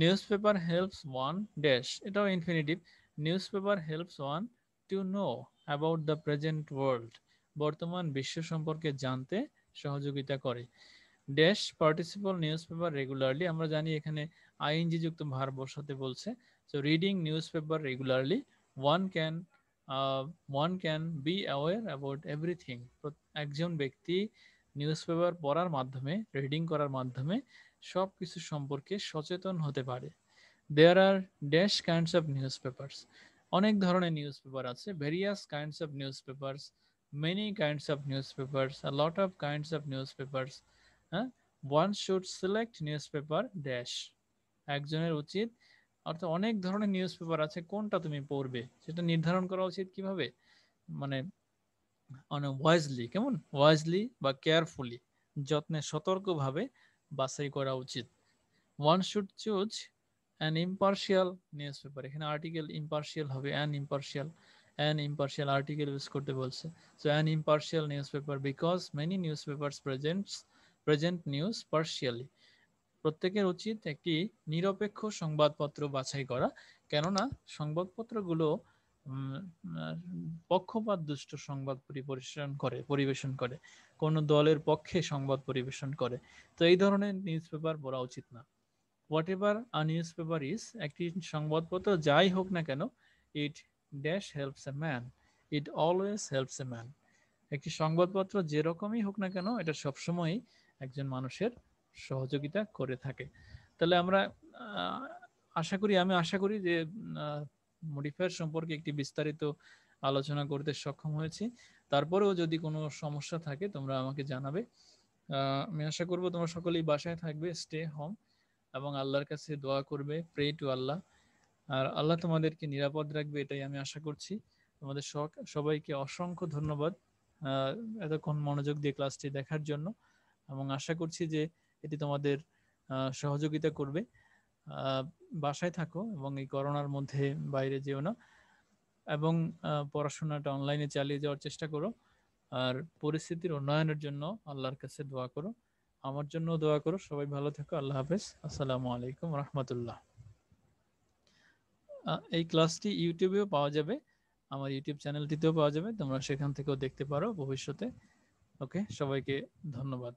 newspaper helps one dash এটাও infinitive newspaper helps one to know about the present world বর্তমান বিশ্ব সম্পর্কে জানতে সহযোগিতা করে dash participle newspaper regularly আমরা জানি এখানে আইএনজি যুক্ত ভার বসাতে বলছে so reading newspaper regularly one can one can be aware about everything একজন ব্যক্তি নিউজ পেপার পড়ার মাধ্যমে রিডিং করার মাধ্যমে সব কিছু সম্পর্কে সচেতন হতে পারে there are dash kinds of newspapers অনেক ধরনের নিউজ পেপার আছে various kinds of newspapers many kinds of newspapers lot of kinds of newspapers হ্যাঁ one should select newspaper dash একজনের উচিত অর্থাৎ অনেক ধরনের newspaper আছে কোনটা তুমি পড়বে সেটা নির্ধারণ করা উচিত কিভাবে মানে মানে ওয়াইজলি কেমন ওয়াইজলি বা কেয়ারফুলি যত্নে সতর্কভাবে বাছাই করা উচিত one should choose an impartial newspaper এখানে আর্টিকেল ইম্পার্শিয়াল হবে an impartial an impartial article use করতে বলছে so an impartial newspaper because many newspapers presents present news partially প্রত্যেকের উচিত একটি নিরপেক্ষ সংবাদপত্র বাছাই করা কেননা সংবাদপত্রগুলো পক্ষপাত দুষ্ট সংবাদ পরিবেশন করে পরিবেশন করে কোন দলের পক্ষে সংবাদ পরিবেশন করে তো এই ধরনের নিউজ পেপার পড়া উচিত না whatever a newspaper is একটি সংবাদপত্র যাই হোক না কেন it dash helps a man it always helps a man একটি সংবাদপত্র যেরকমই হোক না কেন এটা সবসময়ই একজন মানুষের সহযোগিতা করে থাকে তাহলে আমরা আশা করি আমি আশা করি যে মডিফায়ার সম্পর্কে একটি বিস্তারিত আলোচনা করতে সক্ষম হয়েছি তারপরেও যদি কোনো সমস্যা থাকে তোমরা আমাকে জানাবে আমি আশা করব তোমরা সকলেই বাসায় থাকবে স্টে হোম এবং আল্লাহর কাছে দোয়া করবে প্রে টু আল্লাহ আর আল্লাহ তোমাদেরকে নিরাপদ রাখবে এটাই আমি আশা করছি তোমাদের সবাইকে অসংখ্য ধন্যবাদ এতক্ষণ মনোযোগ দিয়ে ক্লাসটি দেখার জন্য এবং আশা করছি যে এটি তোমাদের সহযোগিতা করবে বাসায় থাকো এবং এই করোনার মধ্যে বাইরে যেও না এবং পড়াশোনাটা অনলাইনে চালিয়ে যাওয়ার চেষ্টা করো আর পরিস্থিতির উন্নয়নের জন্য আল্লাহর কাছে দোয়া করো আমার জন্য দোয়া করো সবাই ভালো থেকো আল্লাহ হাফেজ আসসালামু আলাইকুম রহমতুল্লাহ এই ক্লাসটি ইউটিউবেও পাওয়া যাবে আমার ইউটিউব চ্যানেলটিতেও পাওয়া যাবে তোমরা সেখান থেকেও দেখতে পারো ভবিষ্যতে ওকে সবাইকে ধন্যবাদ